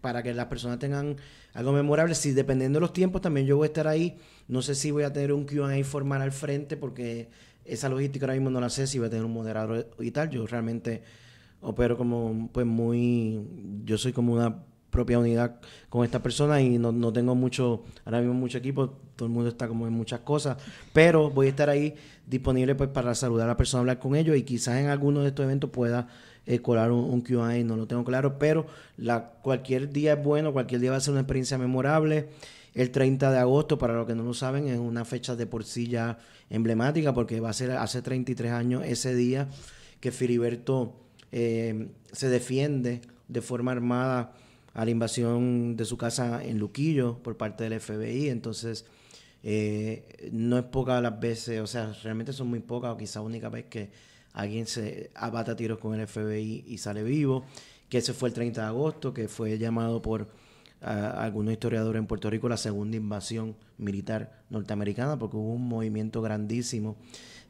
para que las personas tengan algo memorable. Si dependiendo de los tiempos, también yo voy a estar ahí no sé si voy a tener un QA formal al frente porque esa logística ahora mismo no la sé si voy a tener un moderador y tal. Yo realmente opero como, pues, muy. Yo soy como una propia unidad con esta persona y no, no, tengo mucho, ahora mismo mucho equipo, todo el mundo está como en muchas cosas, pero voy a estar ahí disponible pues para saludar a la persona, hablar con ellos y quizás en alguno de estos eventos pueda eh, colar un, un, QA, no lo tengo claro, pero la, cualquier día es bueno, cualquier día va a ser una experiencia memorable el 30 de agosto, para los que no lo saben, es una fecha de por sí ya emblemática porque va a ser hace 33 años ese día que Filiberto eh, se defiende de forma armada a la invasión de su casa en Luquillo por parte del FBI. Entonces, eh, no es poca las veces, o sea, realmente son muy pocas o quizá única vez que alguien se abata tiros con el FBI y sale vivo, que ese fue el 30 de agosto, que fue llamado por a algunos historiadores en Puerto Rico la segunda invasión militar norteamericana, porque hubo un movimiento grandísimo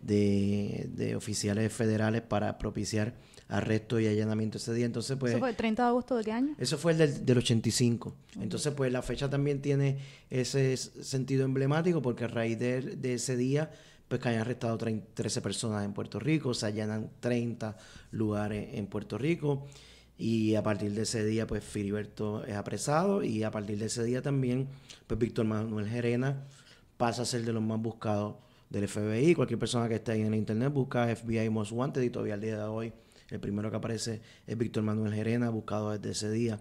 de, oficiales federales para propiciar arresto y allanamiento ese día. Entonces, pues, ¿Eso fue el 30 de agosto de qué año? Eso fue el del, 85. Entonces, pues la fecha también tiene ese sentido emblemático porque a raíz de, de ese día, pues que hayan arrestado 13 personas en Puerto Rico, se allanan 30 lugares en Puerto Rico y a partir de ese día, pues Filiberto es apresado y a partir de ese día también, pues Víctor Manuel Gerena pasa a ser de los más buscados del FBI. Cualquier persona que esté ahí en el internet busca FBI Most Wanted y todavía al día de hoy el primero que aparece es Víctor Manuel Gerena, buscado desde ese día.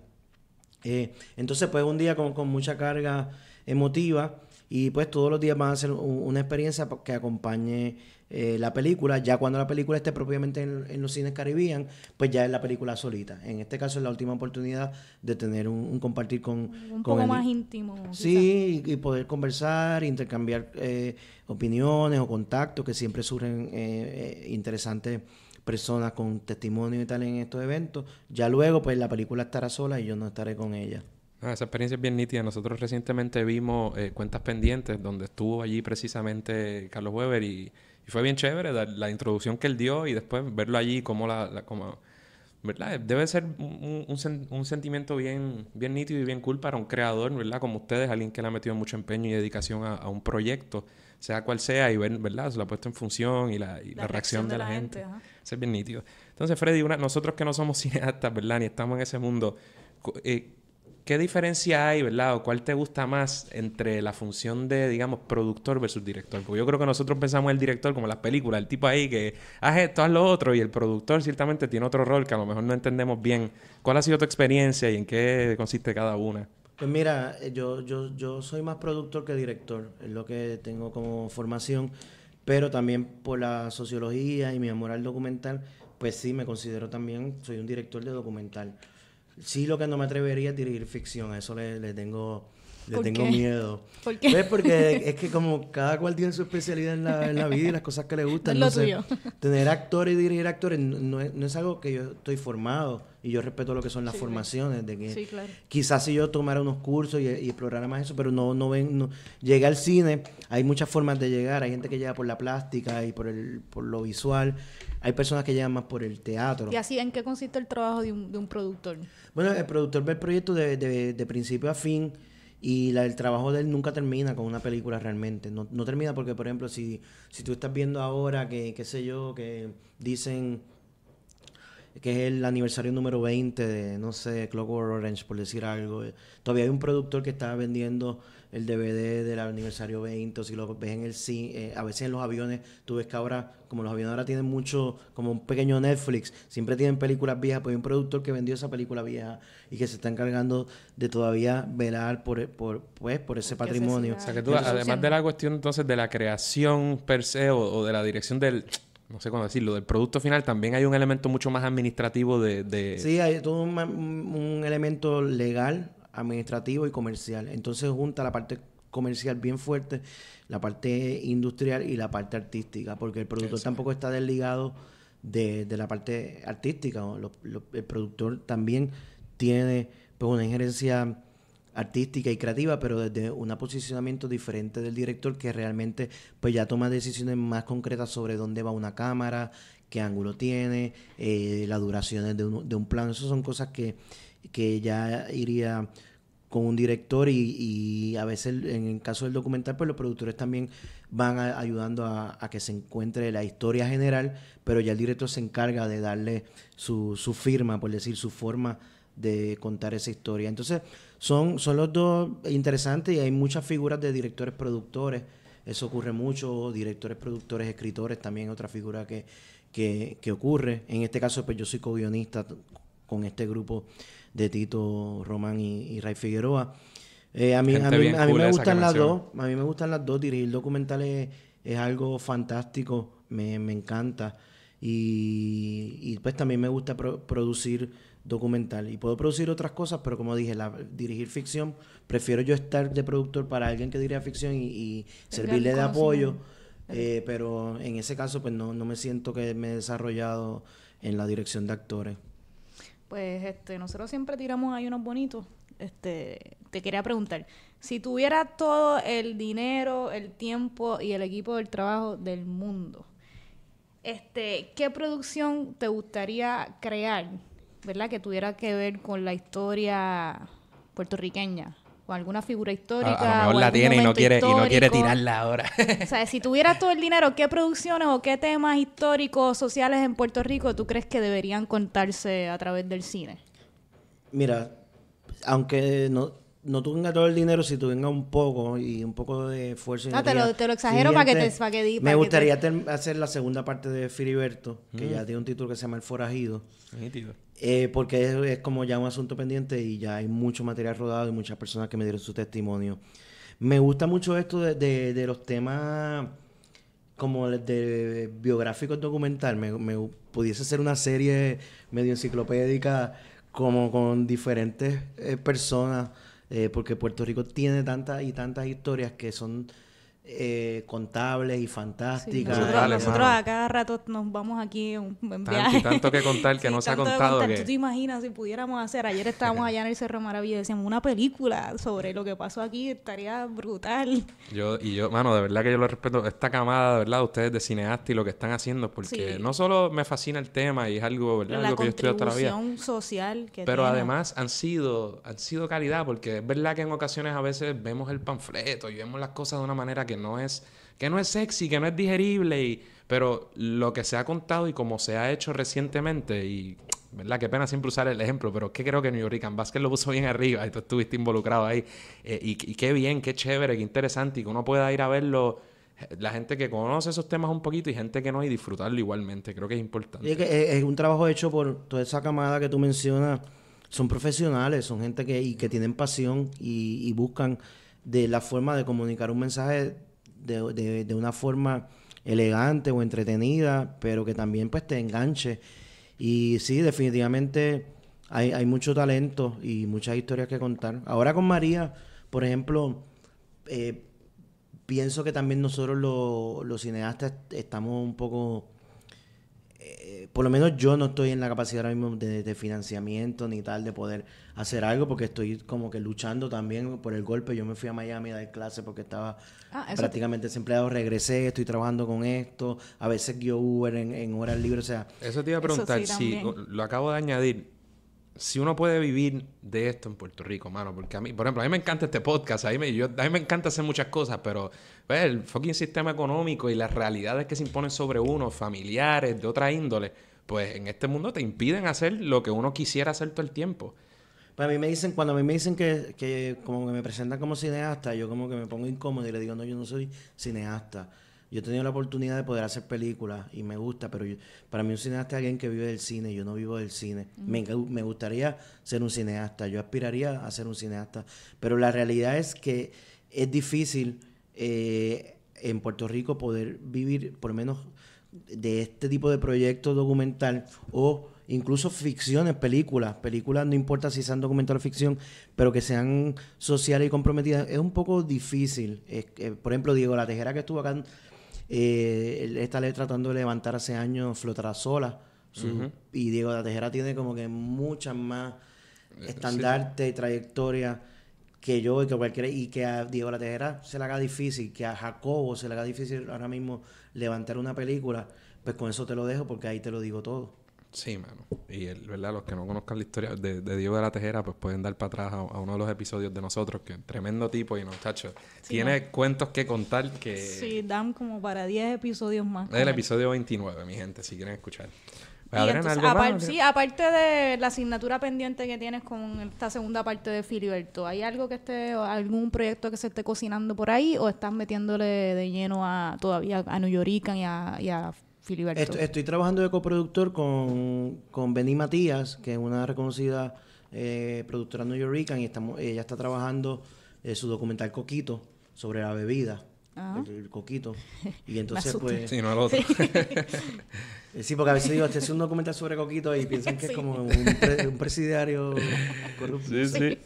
Eh, entonces, pues un día con, mucha carga emotiva y pues todos los días van a ser una experiencia que acompañe eh, la película, ya cuando la película esté propiamente en, los cines caribían pues ya es la película solita. En este caso es la última oportunidad de tener un, compartir con... Un poco más íntimo. Sí, y, poder conversar, intercambiar eh, opiniones o contactos, que siempre surgen eh, interesantes personas con testimonio y tal en estos eventos. Ya luego, pues la película estará sola y yo no estaré con ella. Ah, esa experiencia es bien nítida. Nosotros recientemente vimos Cuentas Pendientes, donde estuvo allí precisamente Carlos Weber y y fue bien chévere la, introducción que él dio y después verlo allí como la... como, ¿verdad? Debe ser un, un, sentimiento bien, bien nítido y bien cool para un creador, ¿verdad? Como ustedes, alguien que le ha metido mucho empeño y dedicación a, un proyecto, sea cual sea, y ver, ¿verdad? Se lo ha puesto en función y la, la, reacción, de, la, gente. Ser es bien nítido. Entonces, Freddy, nosotros que no somos <laughs> cineastas, ¿verdad? Ni estamos en ese mundo, eh, ¿Qué diferencia hay, verdad? ¿O cuál te gusta más entre la función de, digamos, productor versus director? Porque yo creo que nosotros pensamos el director como las películas, el tipo ahí que haz ah, esto, haz lo otro, y el productor ciertamente tiene otro rol que a lo mejor no entendemos bien. ¿Cuál ha sido tu experiencia y en qué consiste cada una? Pues mira, eh, yo, yo, yo soy más productor que director, es lo que tengo como formación, pero también por la sociología y mi amor al documental, pues sí, me considero también, soy un director de documental. Sí, lo que no me atrevería a dirigir ficción, a eso le, tengo... Le tengo miedo. <laughs> ¿Por qué? Porque es que como cada cual tiene su especialidad en la, vida y las cosas que le gustan. No, sé, <laughs> Tener actores y dirigir actores no es, algo que yo estoy formado y yo respeto lo que son las formaciones. De que Quizás si yo tomara unos cursos y, explorara más eso, pero no, no ven... Llega al cine, hay muchas formas de llegar. Hay gente que llega por la plástica y por, el, por lo visual. Hay personas que llegan más por el teatro. ¿Y así en qué consiste el trabajo de un, productor? Bueno, el productor ve el proyecto de, principio a fin y el trabajo de él nunca termina con una película realmente. No, termina porque, por ejemplo, si, si tú estás viendo ahora que, qué sé yo, que dicen que es el aniversario número 20 de, no sé, Clockwork Orange, por decir algo. Eh, todavía hay un productor que está vendiendo el DVD del aniversario 20, si lo ves en el cine, eh, a veces en los aviones, tú ves que ahora, como los aviones ahora tienen mucho, como un pequeño Netflix, siempre tienen películas viejas, pues hay un productor que vendió esa película vieja y que se está encargando de todavía velar por, por, pues, por ese patrimonio. O sea, que tú, además de la cuestión entonces de la creación per se o, de la dirección del, no sé cómo decirlo, del producto final también hay un elemento mucho más administrativo de... de... Sí, hay todo un, elemento legal administrativo y comercial. Entonces junta la parte comercial bien fuerte, la parte industrial y la parte artística, porque el productor tampoco está desligado de, la parte artística. el productor también tiene pues, una injerencia artística y creativa, pero desde un posicionamiento diferente del director que realmente pues ya toma decisiones más concretas sobre dónde va una cámara, qué ángulo tiene, eh, las duraciones de un, de un plano. Esas son cosas que que ya iría con un director y, a veces en el caso del documental pues los productores también van ayudando a, que se encuentre la historia general pero ya el director se encarga de darle su, firma por decir su forma de contar esa historia entonces son, son los dos interesantes y hay muchas figuras de directores productores eso ocurre mucho directores productores escritores también otra figura que, que, que ocurre en este caso pues yo soy co-guionista con este grupo de Tito Román y, Ray Figueroa. Eh, a mí, me gustan las dos, a mí me gustan las dos, dirigir documentales es algo fantástico, me, encanta. Y, pues también me gusta producir documental. Y puedo producir otras cosas, pero como dije, la, dirigir ficción, prefiero yo estar de productor para alguien que diría ficción y, servirle de apoyo. Eh, pero en ese caso, pues no, no me siento que me he desarrollado en la dirección de actores. Pues este, nosotros siempre tiramos ahí unos bonitos. Este, te quería preguntar, si tuvieras todo el dinero, el tiempo y el equipo del trabajo del mundo, este, ¿qué producción te gustaría crear, verdad, que tuviera que ver con la historia puertorriqueña? o alguna figura histórica. A, la tiene y no, quiere, y no quiere tirarla ahora. o sea, si tuvieras todo el dinero, ¿qué producciones o qué temas históricos sociales en Puerto Rico tú crees que deberían contarse a través del cine? Mira, aunque no no tú todo el dinero, si tú un poco y un poco de esfuerzo. No, te lo, te lo exagero para que te para Me gustaría hacer la segunda parte de Filiberto, que mm. ya tiene un título que se llama El Forajido. Eh, porque es, como ya un asunto pendiente y ya hay mucho material rodado y muchas personas que me dieron su testimonio. Me gusta mucho esto de, de, los temas como de biográficos documental. Me, pudiese ser una serie medio enciclopédica como con diferentes eh, personas eh, porque Puerto Rico tiene tantas y tantas historias que son eh, contables y fantástica nosotros, a cada rato nos vamos aquí en, tanto, Tanto que contar <laughs> que no se ha contado. Tú te imaginas si pudiéramos hacer, ayer estábamos <laughs> allá en el Cerro Maravilla y decíamos una película sobre lo que pasó aquí, estaría brutal. Yo, y yo, mano, de verdad que yo lo respeto, esta camada, de verdad, ustedes de cineasta y lo que están haciendo, porque no solo me fascina el tema y es algo, ¿verdad? que yo estoy toda la vida. social que Pero además han sido, han sido calidad, porque es verdad que en ocasiones a veces vemos el panfleto y vemos las cosas de una manera que no es, que no es sexy, que no es digerible, pero lo que se ha contado y como se ha hecho recientemente, y ¿verdad? Qué pena siempre usar el ejemplo, pero que creo que New York Basket lo puso bien arriba y tú estuviste involucrado ahí. Eh, y, qué bien, qué chévere, qué interesante, y que uno pueda ir a verlo. Eh, la gente que conoce esos temas un poquito y gente que no, y disfrutarlo igualmente. Creo que es importante. Eh, es, un trabajo hecho por toda esa camada que tú mencionas. Son profesionales, son gente que, y que tienen pasión y buscan de la forma de comunicar un mensaje de, una forma elegante o entretenida, pero que también pues te enganche. Y sí, definitivamente hay, mucho talento y muchas historias que contar. Ahora con María, por ejemplo, eh, pienso que también nosotros los cineastas estamos un poco eh, por lo menos yo no estoy en la capacidad ahora mismo de, financiamiento ni tal de poder hacer algo porque estoy como que luchando también por el golpe. Yo me fui a Miami a dar clase porque estaba ah, prácticamente desempleado, regresé, estoy trabajando con esto, a veces yo Uber en, horas libres, o sea... Eso te iba a preguntar, sí, si lo acabo de añadir, si uno puede vivir de esto en Puerto Rico, mano, porque a mí, por ejemplo, a mí me encanta este podcast, a mí me, yo, a me encanta hacer muchas cosas, pero pues, el fucking sistema económico y las realidades que se imponen sobre uno, familiares, de otra índole, pues en este mundo te impiden hacer lo que uno quisiera hacer todo el tiempo. Para mí me dicen, cuando a mí me dicen que, que como que me presentan como cineasta, yo como que me pongo incómodo y le digo, no, yo no soy cineasta yo he tenido la oportunidad de poder hacer películas y me gusta, pero para mí un cineasta es alguien que vive del cine, yo no vivo del cine. me, gustaría ser un cineasta, yo aspiraría a ser un cineasta, pero la realidad es que es difícil eh, en Puerto Rico poder vivir por lo menos de este tipo de proyectos documental o incluso ficciones, películas, películas no importa si sean documental o ficción, pero que sean sociales y comprometidas, es un poco difícil. Eh, por ejemplo, Diego La Tejera que estuvo acá eh, él está tratando de levantar hace años Flotará Sola. Y Diego de la Tejera tiene como que muchas más eh, estandarte y trayectoria que yo y que cualquiera. Y que a Diego de la Tejera se le haga difícil, que a Jacobo se le haga difícil ahora mismo levantar una película. Pues con eso te lo dejo porque ahí te lo digo todo. Sí, mano. Y el, ¿verdad? los que no conozcan la historia de, Diego de la Tejera, pues pueden dar para atrás a, uno de los episodios de nosotros, que tremendo tipo y muchachos tiene cuentos que contar que. Sí, dan como para 10 episodios más. Es el episodio 29, mi gente, si quieren escuchar. Pues, sí, aparte de la asignatura pendiente que tienes con esta segunda parte de Filiberto, ¿hay algo que esté, algún proyecto que se esté cocinando por ahí o estás metiéndole de lleno a todavía a New Yorican y a, y a Estoy, trabajando de coproductor con, con Benny Matías, que es una reconocida eh, productora new York y estamos, ella está trabajando eh, su documental Coquito sobre la bebida. Ah. El, coquito. Y <laughs> entonces, pues. Sí, no el otro. <laughs> Sí. porque a veces digo, este un documental sobre coquito y piensan que es como un, presidiario corrupto. Sí, sí.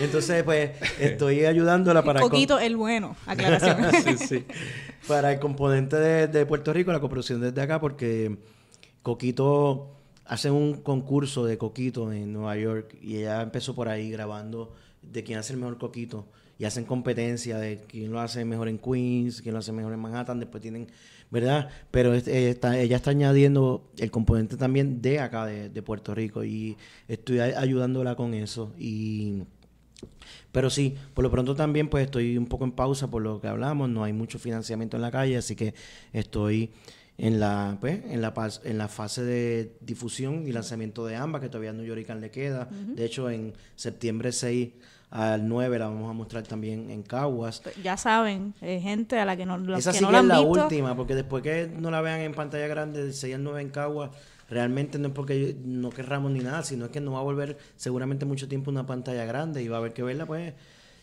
Entonces, pues, estoy ayudándola para. Coquito el bueno, aclaración. <laughs> Para el componente de, Puerto Rico, la coproducción desde acá, porque Coquito. hace un concurso de coquito en Nueva York y ella empezó por ahí grabando de quién hace el mejor coquito y hacen competencia de quién lo hace mejor en Queens, quién lo hace mejor en Manhattan, después tienen, ¿verdad? Pero eh, ella está añadiendo el componente también de acá, de, Puerto Rico, y estoy ayudándola con eso. Y pero sí, por lo pronto también pues estoy un poco en pausa por lo que hablamos, no hay mucho financiamiento en la calle, así que estoy en la, pues, en la, fase de difusión y lanzamiento de ambas, que todavía a New York le queda. De hecho, en septiembre 6 al 9 la vamos a mostrar también en Caguas. Pues ya saben, eh, gente a la que no, la Esa sí que es la última, porque después que no la vean en pantalla grande del 6 al 9 en Caguas, realmente no es porque no querramos ni nada, sino es que no va a volver seguramente mucho tiempo una pantalla grande y va a haber que verla pues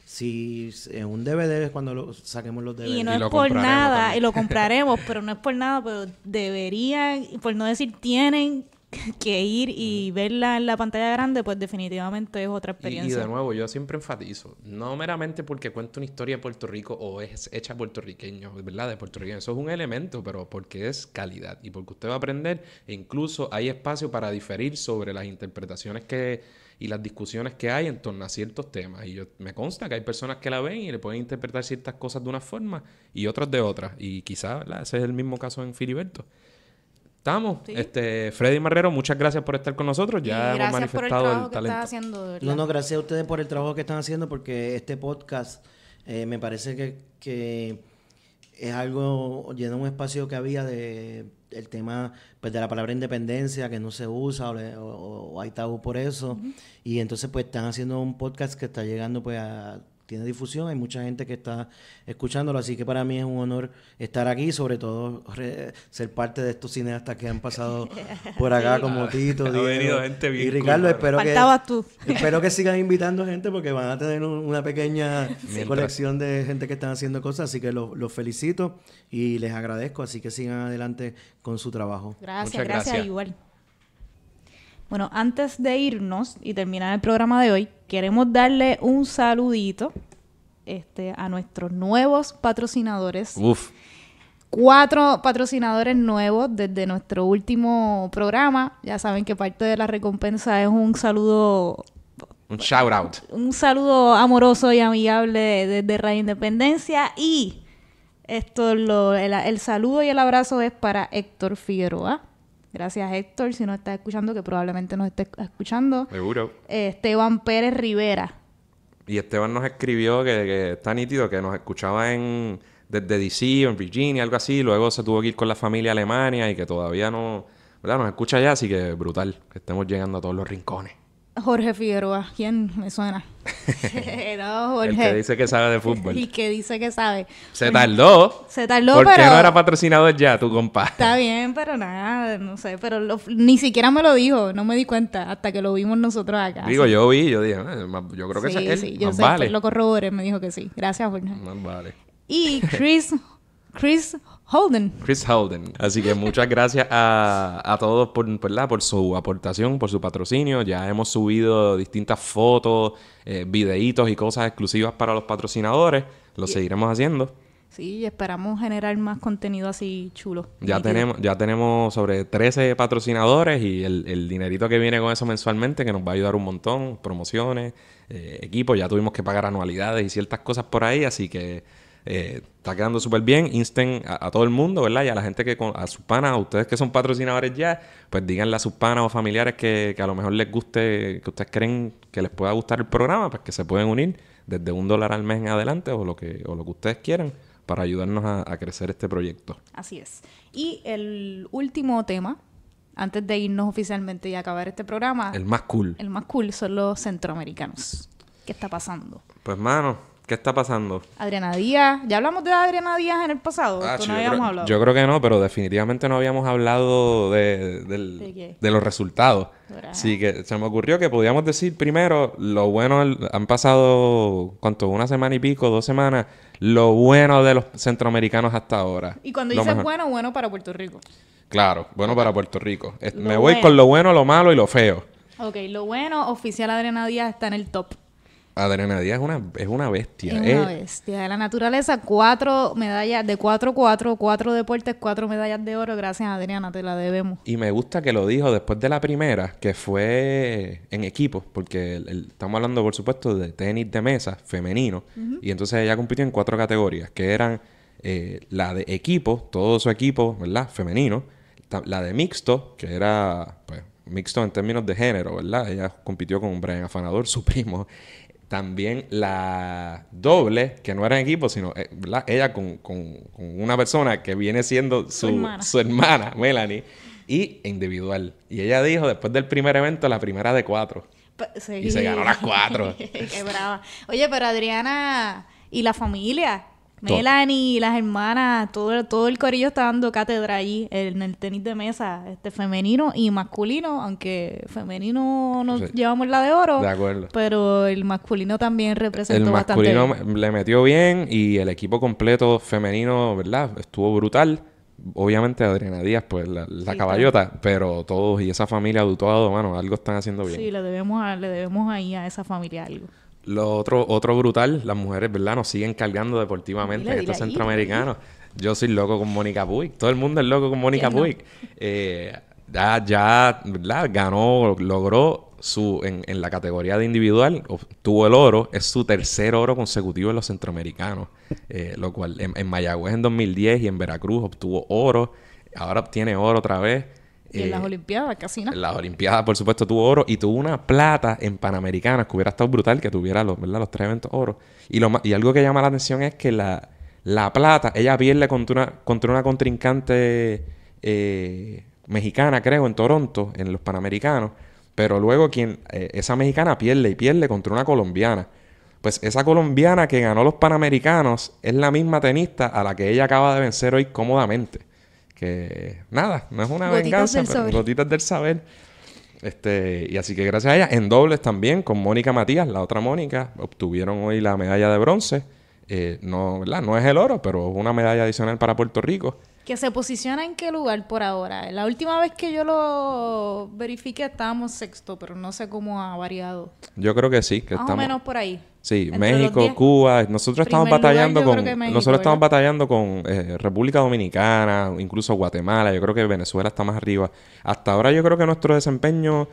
si en un DVD es cuando lo, saquemos los DVDs. Y no es por nada, y lo <laughs> compraremos, pero no es por nada, pero deberían, por no decir tienen <laughs> que ir y verla en la pantalla grande, pues definitivamente es otra experiencia. Y, de nuevo, yo siempre enfatizo, no meramente porque cuenta una historia de Puerto Rico o es hecha puertorriqueño, ¿verdad? De puertorriqueño, eso es un elemento, pero porque es calidad y porque usted va a aprender e incluso hay espacio para diferir sobre las interpretaciones que y las discusiones que hay en torno a ciertos temas. Y yo, me consta que hay personas que la ven y le pueden interpretar ciertas cosas de una forma y otras de otra. Y quizás ese es el mismo caso en Filiberto estamos. Este, Freddy Marrero, muchas gracias por estar con nosotros. Ya hemos manifestado el, talento. no, no, gracias a ustedes por el trabajo que están haciendo, porque este podcast eh, me parece que, es algo, llena un espacio que había de el tema pues de la palabra independencia que no se usa o, hay tabú por eso y entonces pues están haciendo un podcast que está llegando pues a tiene difusión, hay mucha gente que está escuchándolo, así que para mí es un honor estar aquí, sobre todo ser parte de estos cineastas que han pasado <laughs> por acá como Tito, y Ricardo, espero que espero que sigan invitando gente porque van a tener una pequeña colección de gente que están haciendo cosas, así que los felicito y les agradezco, así que sigan adelante con su trabajo. gracias, gracias igual. Bueno, antes de irnos y terminar el programa de hoy, queremos darle un saludito este, a nuestros nuevos patrocinadores. Uf. Cuatro patrocinadores nuevos desde nuestro último programa. Ya saben que parte de la recompensa es un saludo. Un shout out. Un saludo amoroso y amigable desde Radio Independencia. Y esto, el saludo y el abrazo es para Héctor Figueroa Gracias Héctor, si no está escuchando, que probablemente nos esté escuchando. Seguro. Eh, Esteban Pérez Rivera. Y Esteban nos escribió que, está nítido, que nos escuchaba en desde DC o en Virginia, algo así. Luego se tuvo que ir con la familia a Alemania y que todavía no, ¿verdad? Nos escucha ya, así que brutal, que estemos llegando a todos los rincones. Jorge Figueroa, ¿quién me suena? <laughs> <laughs> no, Jorge. El que dice que sabe de fútbol. <laughs> Y que dice que sabe. Se pues, tardó. Se tardó, ¿Por qué no era patrocinador ya, tu compa? Está bien, pero nada, no sé. Pero ni siquiera me lo dijo, no me di cuenta hasta que lo vimos nosotros acá. Digo, yo vi, yo dije, ah, yo creo que sí, es él. Sí, yo sé, es pues lo corroboré, me dijo que sí. Gracias, Jorge. Más vale. Y Chris, Chris Holden. Chris Holden. Así que muchas gracias a, todos por, por, su aportación, por su patrocinio. Ya hemos subido distintas fotos, eh, videitos y cosas exclusivas para los patrocinadores. Lo seguiremos haciendo. Sí, esperamos generar más contenido así chulo. Ya tenemos, ya tenemos sobre 13 patrocinadores y el, dinerito que viene con eso mensualmente, que nos va a ayudar un montón, promociones, eh, equipos, ya tuvimos que pagar anualidades y ciertas cosas por ahí, así que eh, está quedando súper bien. Insten a, todo el mundo, ¿verdad? Y a la gente que, a sus panas, a ustedes que son patrocinadores ya, pues díganle a sus panas o familiares que, a lo mejor les guste, que ustedes creen que les pueda gustar el programa, pues que se pueden unir desde un dólar al mes en adelante o lo que, o lo que ustedes quieran para ayudarnos a, a crecer este proyecto. Así es. Y el último tema antes de irnos oficialmente y acabar este programa. El más cool. El más cool son los centroamericanos. ¿Qué está pasando? Pues, mano, ¿Qué está pasando? Adriana Díaz. Ya hablamos de Adriana Díaz en el pasado. Ah, yo, creo, que no, pero definitivamente no habíamos hablado de, los resultados. Así que se me ocurrió que podíamos decir primero lo bueno. Han pasado, ¿cuánto? Una semana y pico, dos semanas. Lo bueno de los centroamericanos hasta ahora. Y cuando dices bueno, bueno para Puerto Rico. Claro, bueno para Puerto Rico. me voy con lo bueno, lo malo y lo feo. Ok, lo bueno, oficial Adriana Díaz está en el top. Adriana Díaz es una, es una bestia. Es una bestia. De la naturaleza, cuatro medallas de cuatro, cuatro, cuatro deportes, cuatro medallas de oro. Gracias, Adriana, te la debemos. Y me gusta que lo dijo después de la primera, que fue en equipo, porque estamos hablando, por supuesto, de tenis de mesa femenino. Y entonces ella compitió en cuatro categorías, que eran eh, la de equipo, todo su equipo, ¿verdad? Femenino. La de mixto, que era, pues, mixto en términos de género, ¿verdad? Ella compitió con Brian Afanador, <laughs> su primo. También la doble, que no era en equipo, sino eh, ella con, una persona que viene siendo su, su, hermana. Melanie, y e individual. Y ella dijo, después del primer evento, la primera de cuatro. Y se ganó las cuatro. <laughs> Qué brava. Oye, pero Adriana y la familia, Melanie, las hermanas, todo, todo el corillo está dando cátedra allí en el tenis de mesa, este femenino y masculino, aunque femenino nos llevamos la de oro. Pero el masculino también representó bastante. El masculino le metió bien y el equipo completo femenino, ¿verdad? Estuvo brutal. Obviamente Adriana Díaz, pues la, caballota, pero todos y esa familia, todo, mano, algo están haciendo bien. Sí, le debemos le debemos ahí a esa familia algo. Lo otro, otro brutal, las mujeres, ¿verdad? Nos siguen cargando deportivamente en estos centroamericanos. Yo soy loco con Mónica Puig. Todo el mundo es loco con Mónica Puig. Eh, ya, Ganó, logró su, en, la categoría de individual, obtuvo el oro. Es su tercer oro consecutivo en los centroamericanos. Eh, lo cual en Mayagüez en 2010 y en Veracruz obtuvo oro. Ahora obtiene oro otra vez en las eh, Olimpiadas, casi nada. En las Olimpiadas, por supuesto, tuvo oro y tuvo una plata en Panamericana que hubiera estado brutal que tuviera los, los tres eventos oro. Y, lo, y algo que llama la atención es que la, plata, ella pierde contra una, contra una contrincante eh, mexicana, creo, en Toronto, en los Panamericanos. Pero luego quien, eh, esa mexicana pierde y pierde contra una colombiana. Pues esa colombiana que ganó los Panamericanos es la misma tenista a la que ella acaba de vencer hoy cómodamente que nada, no es una venganza, gotitas del saber. Este, y así que gracias a ella, en dobles también, con Mónica Matías, la otra Mónica, obtuvieron hoy la medalla de bronce. Eh, no, no es el oro, pero una medalla adicional para Puerto Rico. ¿Que se posiciona en qué lugar por ahora? La última vez que yo lo verifiqué estábamos sexto, pero no sé cómo ha variado. Yo creo que sí, que Más o menos por ahí. Sí, México, Cuba, nosotros estamos batallando con nosotros estamos batallando con República Dominicana, incluso Guatemala, yo creo que Venezuela está más arriba. Hasta ahora yo creo que nuestro desempeño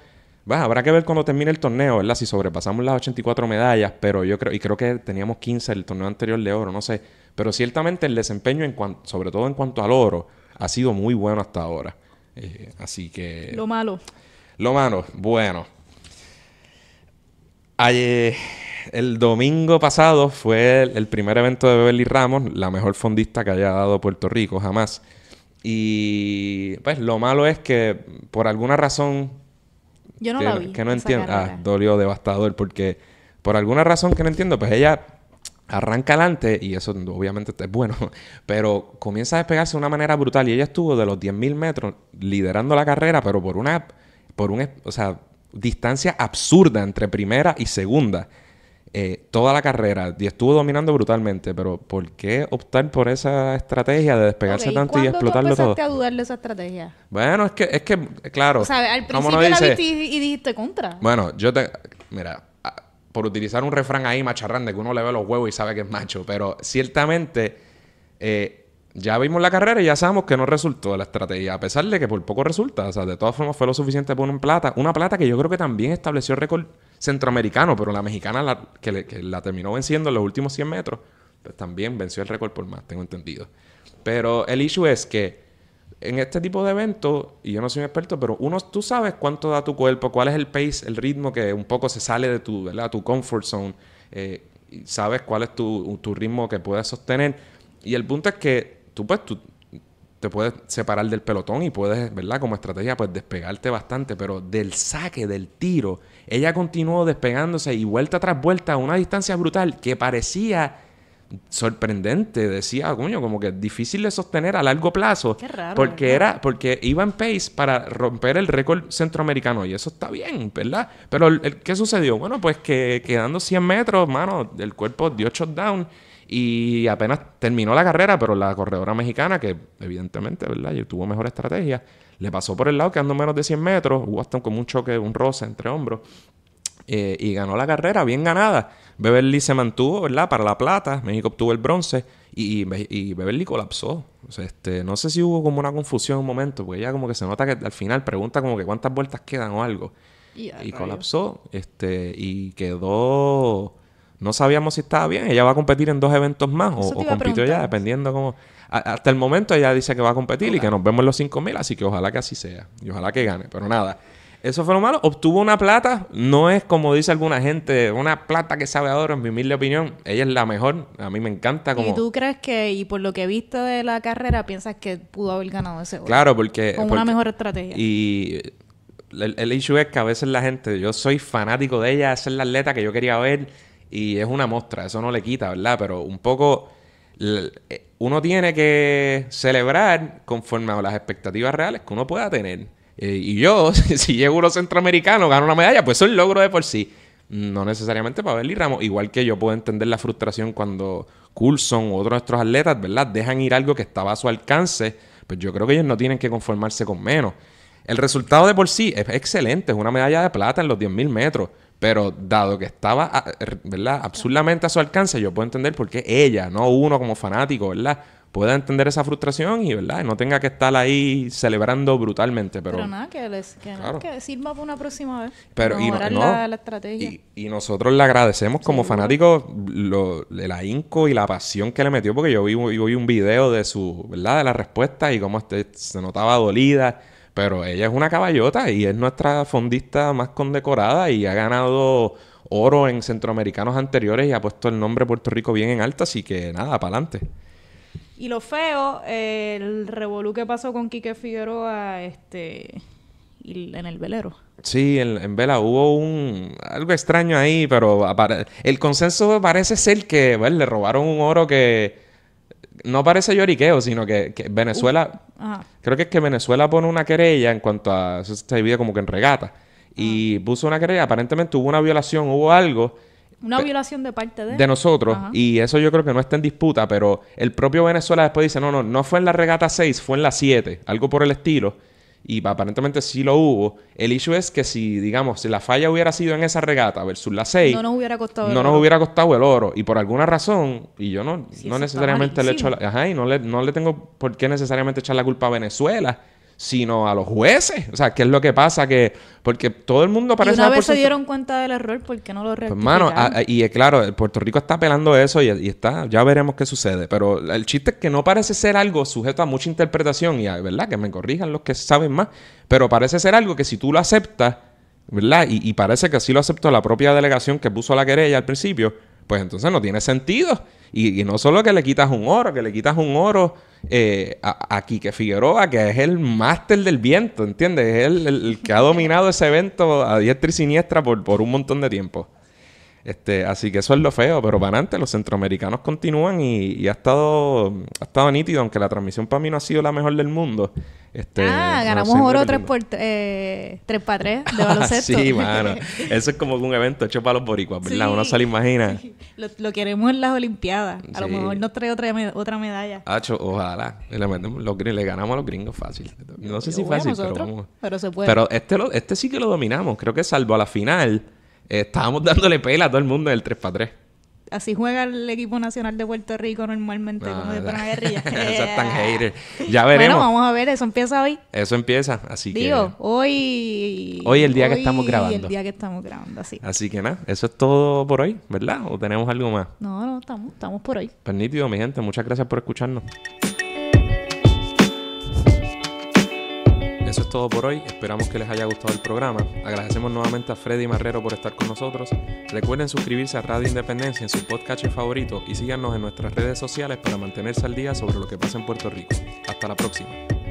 va, habrá que ver cuando termine el torneo, ¿verdad? Si sobrepasamos las 84 medallas, pero yo creo y creo que teníamos 15 el torneo anterior de oro, no sé, pero ciertamente el desempeño en sobre todo en cuanto al oro ha sido muy bueno hasta ahora. Eh, así que Lo malo. Lo malo, bueno. Eh, el domingo pasado fue el, primer evento de Beverly Ramos, la mejor fondista que haya dado Puerto Rico jamás. Y pues lo malo es que por alguna razón... Yo no que, no entiendo. Ah, dolió devastador porque por alguna razón que no entiendo, pues ella arranca adelante y eso obviamente es bueno, <laughs> pero comienza a despegarse de una manera brutal y ella estuvo de los 10.000 metros liderando la carrera, pero por una por un, o sea, distancia absurda entre primera y segunda. Eh, toda la carrera y estuvo dominando brutalmente, pero ¿por qué optar por esa estrategia de despegarse tanto y explotarlo tú todo? ¿Cuándo a dudar de esa estrategia? Bueno, es que, es que claro. O sea, al principio la y, dijiste contra. Bueno, yo te. Mira, por utilizar un refrán ahí macharrán que uno le ve los huevos y sabe que es macho, pero ciertamente. Eh, ya vimos la carrera y ya sabemos que no resultó la estrategia, a pesar de que por poco resulta. O sea, de todas formas fue lo suficiente por un plata. Una plata que yo creo que también estableció récord centroamericano, pero la mexicana que, la terminó venciendo en los últimos 100 metros, pues también venció el récord por más, tengo entendido. Pero el issue es que en este tipo de eventos, y yo no soy un experto, pero uno, tú sabes cuánto da tu cuerpo, cuál es el pace, el ritmo que un poco se sale de tu, ¿verdad? tu comfort zone, eh, sabes cuál es tu, tu ritmo que puedes sostener. Y el punto es que tú pues tú te puedes separar del pelotón y puedes, ¿verdad? Como estrategia, pues despegarte bastante, pero del saque, del tiro, ella continuó despegándose y vuelta tras vuelta a una distancia brutal que parecía sorprendente, decía, coño, como que difícil de sostener a largo plazo. raro, porque era, porque iba en pace para romper el récord centroamericano y eso está bien, ¿verdad? Pero ¿qué sucedió? Bueno, pues que quedando 100 metros, mano, el cuerpo dio shutdown down y apenas terminó la carrera, pero la corredora mexicana, que evidentemente, ¿verdad? tuvo mejor estrategia, le pasó por el lado quedando menos de 100 metros, hubo hasta un choque, un roce entre hombros. Eh, y ganó la carrera, bien ganada. Beverly se mantuvo, ¿verdad? Para la plata, México obtuvo el bronce y, Beverly colapsó. este, no sé si hubo como una confusión en un momento, porque ella como que se nota que al final pregunta como que cuántas vueltas quedan o algo. y, ah, colapsó, este, y quedó no sabíamos si estaba bien. Ella va a competir en dos eventos más o, compitió ya, dependiendo cómo. hasta el momento ella dice que va a competir y que nos vemos en los 5000, así que ojalá que así sea y ojalá que gane, pero nada. Eso fue lo malo. Obtuvo una plata. No es como dice alguna gente, una plata que sabe oro... en mi humilde opinión. Ella es la mejor. A mí me encanta. Como... ¿Y tú crees que, y por lo que he visto de la carrera, piensas que pudo haber ganado ese oro? Claro, porque. Con una mejor estrategia. Y el, issue es que a veces la gente, yo soy fanático de ella, es la atleta que yo quería ver y es una muestra, eso no le quita, ¿verdad? Pero un poco eh, uno tiene que celebrar conforme a las expectativas reales que uno pueda tener. Eh, y yo, <laughs> si llego uno centroamericano, gano una medalla, pues eso es un logro de por sí. No necesariamente para Berli Ramos, igual que yo puedo entender la frustración cuando Coulson u otros nuestros atletas, ¿verdad?, dejan ir algo que estaba a su alcance, pues yo creo que ellos no tienen que conformarse con menos. El resultado de por sí es excelente, es una medalla de plata en los 10.000 metros. Pero dado que estaba, er, ¿verdad? Absurdamente a su alcance, yo puedo entender por qué ella, no uno como fanático, ¿verdad? Pueda entender esa frustración y, ¿verdad? No tenga que estar ahí celebrando brutalmente, pero... nada, que, les, que, sirva para una próxima vez. Pero, y, no, estrategia. Y, nosotros le agradecemos como fanático fanáticos lo, el ahínco y la pasión que le metió, porque yo vi, vi un video de su, ¿verdad? De la respuesta y cómo este se notaba dolida pero ella es una caballota y es nuestra fondista más condecorada y ha ganado oro en centroamericanos anteriores y ha puesto el nombre Puerto Rico bien en alta, así que nada, para adelante. Y lo feo, eh, el revolú que pasó con Quique Figueroa este, en el velero. Sí, en, vela hubo un algo extraño ahí, pero el consenso parece ser que pues, le robaron un oro que no parece lloriqueo, sino que, Venezuela, creo que es que Venezuela pone una querella en cuanto a, eso se divide como que en regata, y puso una querella, aparentemente hubo una violación, hubo algo. Una violación de parte de... De nosotros, y eso yo creo que no está en disputa, pero el propio Venezuela después dice, no, no, no fue en la regata 6, fue en la 7, algo por el estilo y aparentemente sí lo hubo. El issue es que si, digamos, si la falla hubiera sido en esa regata versus la 6, no nos hubiera costado, no nos Hubiera costado el oro. Y por alguna razón, y yo no, no necesariamente le echo la, ajá, y no no le tengo por qué necesariamente echar la culpa a Venezuela sino a los jueces. O sea, ¿qué es lo que pasa? Que porque todo el mundo parece... Y se dieron cuenta del error, porque no lo Hermano, pues, y eh, claro, Puerto Rico está apelando eso y, está, ya veremos qué sucede. Pero el chiste es que no parece ser algo sujeto a mucha interpretación y, a, ¿verdad? Que me corrijan los que saben más. Pero parece ser algo que si tú lo aceptas, ¿verdad? Y, y parece que así lo aceptó la propia delegación que puso la querella al principio, pues entonces no tiene sentido. Y, no solo que le quitas un oro, que le quitas un oro eh, a, a, Quique Figueroa, que es el máster del viento, ¿entiendes? Es el, que ha dominado ese evento a diestra y siniestra por un montón de tiempo. Este, así que eso es lo feo, pero para antes los centroamericanos continúan y, ha estado ha estado nítido, aunque la transmisión para mí no ha sido la mejor del mundo. Este, ah, ganamos oro 3 por 3 para 3 de baloncesto. <laughs> sí, mano. <laughs> Eso es como un evento hecho para los boricuas, ¿verdad? Uno se lo imagina. <laughs> Lo, queremos en las olimpiadas. A lo mejor nos trae otra, otra medalla. ojalá. Le, ganamos a los gringos fácil. No sé si fácil, pero Pero este, este sí que lo dominamos. Creo que salvo a la final estábamos dándole pela a todo el mundo del el 3 para 3 así juega el equipo nacional de Puerto Rico normalmente, como de guerrilla. <laughs> es tan <laughs> Ya veremos. Bueno, vamos a ver, eso empieza hoy. Eso empieza, así Digo, que. hoy. Hoy el día que estamos grabando. el día que estamos grabando, así. que nada, eso es todo por hoy, ¿verdad? ¿O tenemos algo más? No, no, estamos, estamos por hoy. Pues mi gente, muchas gracias por escucharnos. Eso es todo por hoy, esperamos que les haya gustado el programa. Agradecemos nuevamente a Freddy Marrero por estar con nosotros. Recuerden suscribirse a Radio Independencia en su podcast favorito y síganos en nuestras redes sociales para mantenerse al día sobre lo que pasa en Puerto Rico. Hasta la próxima.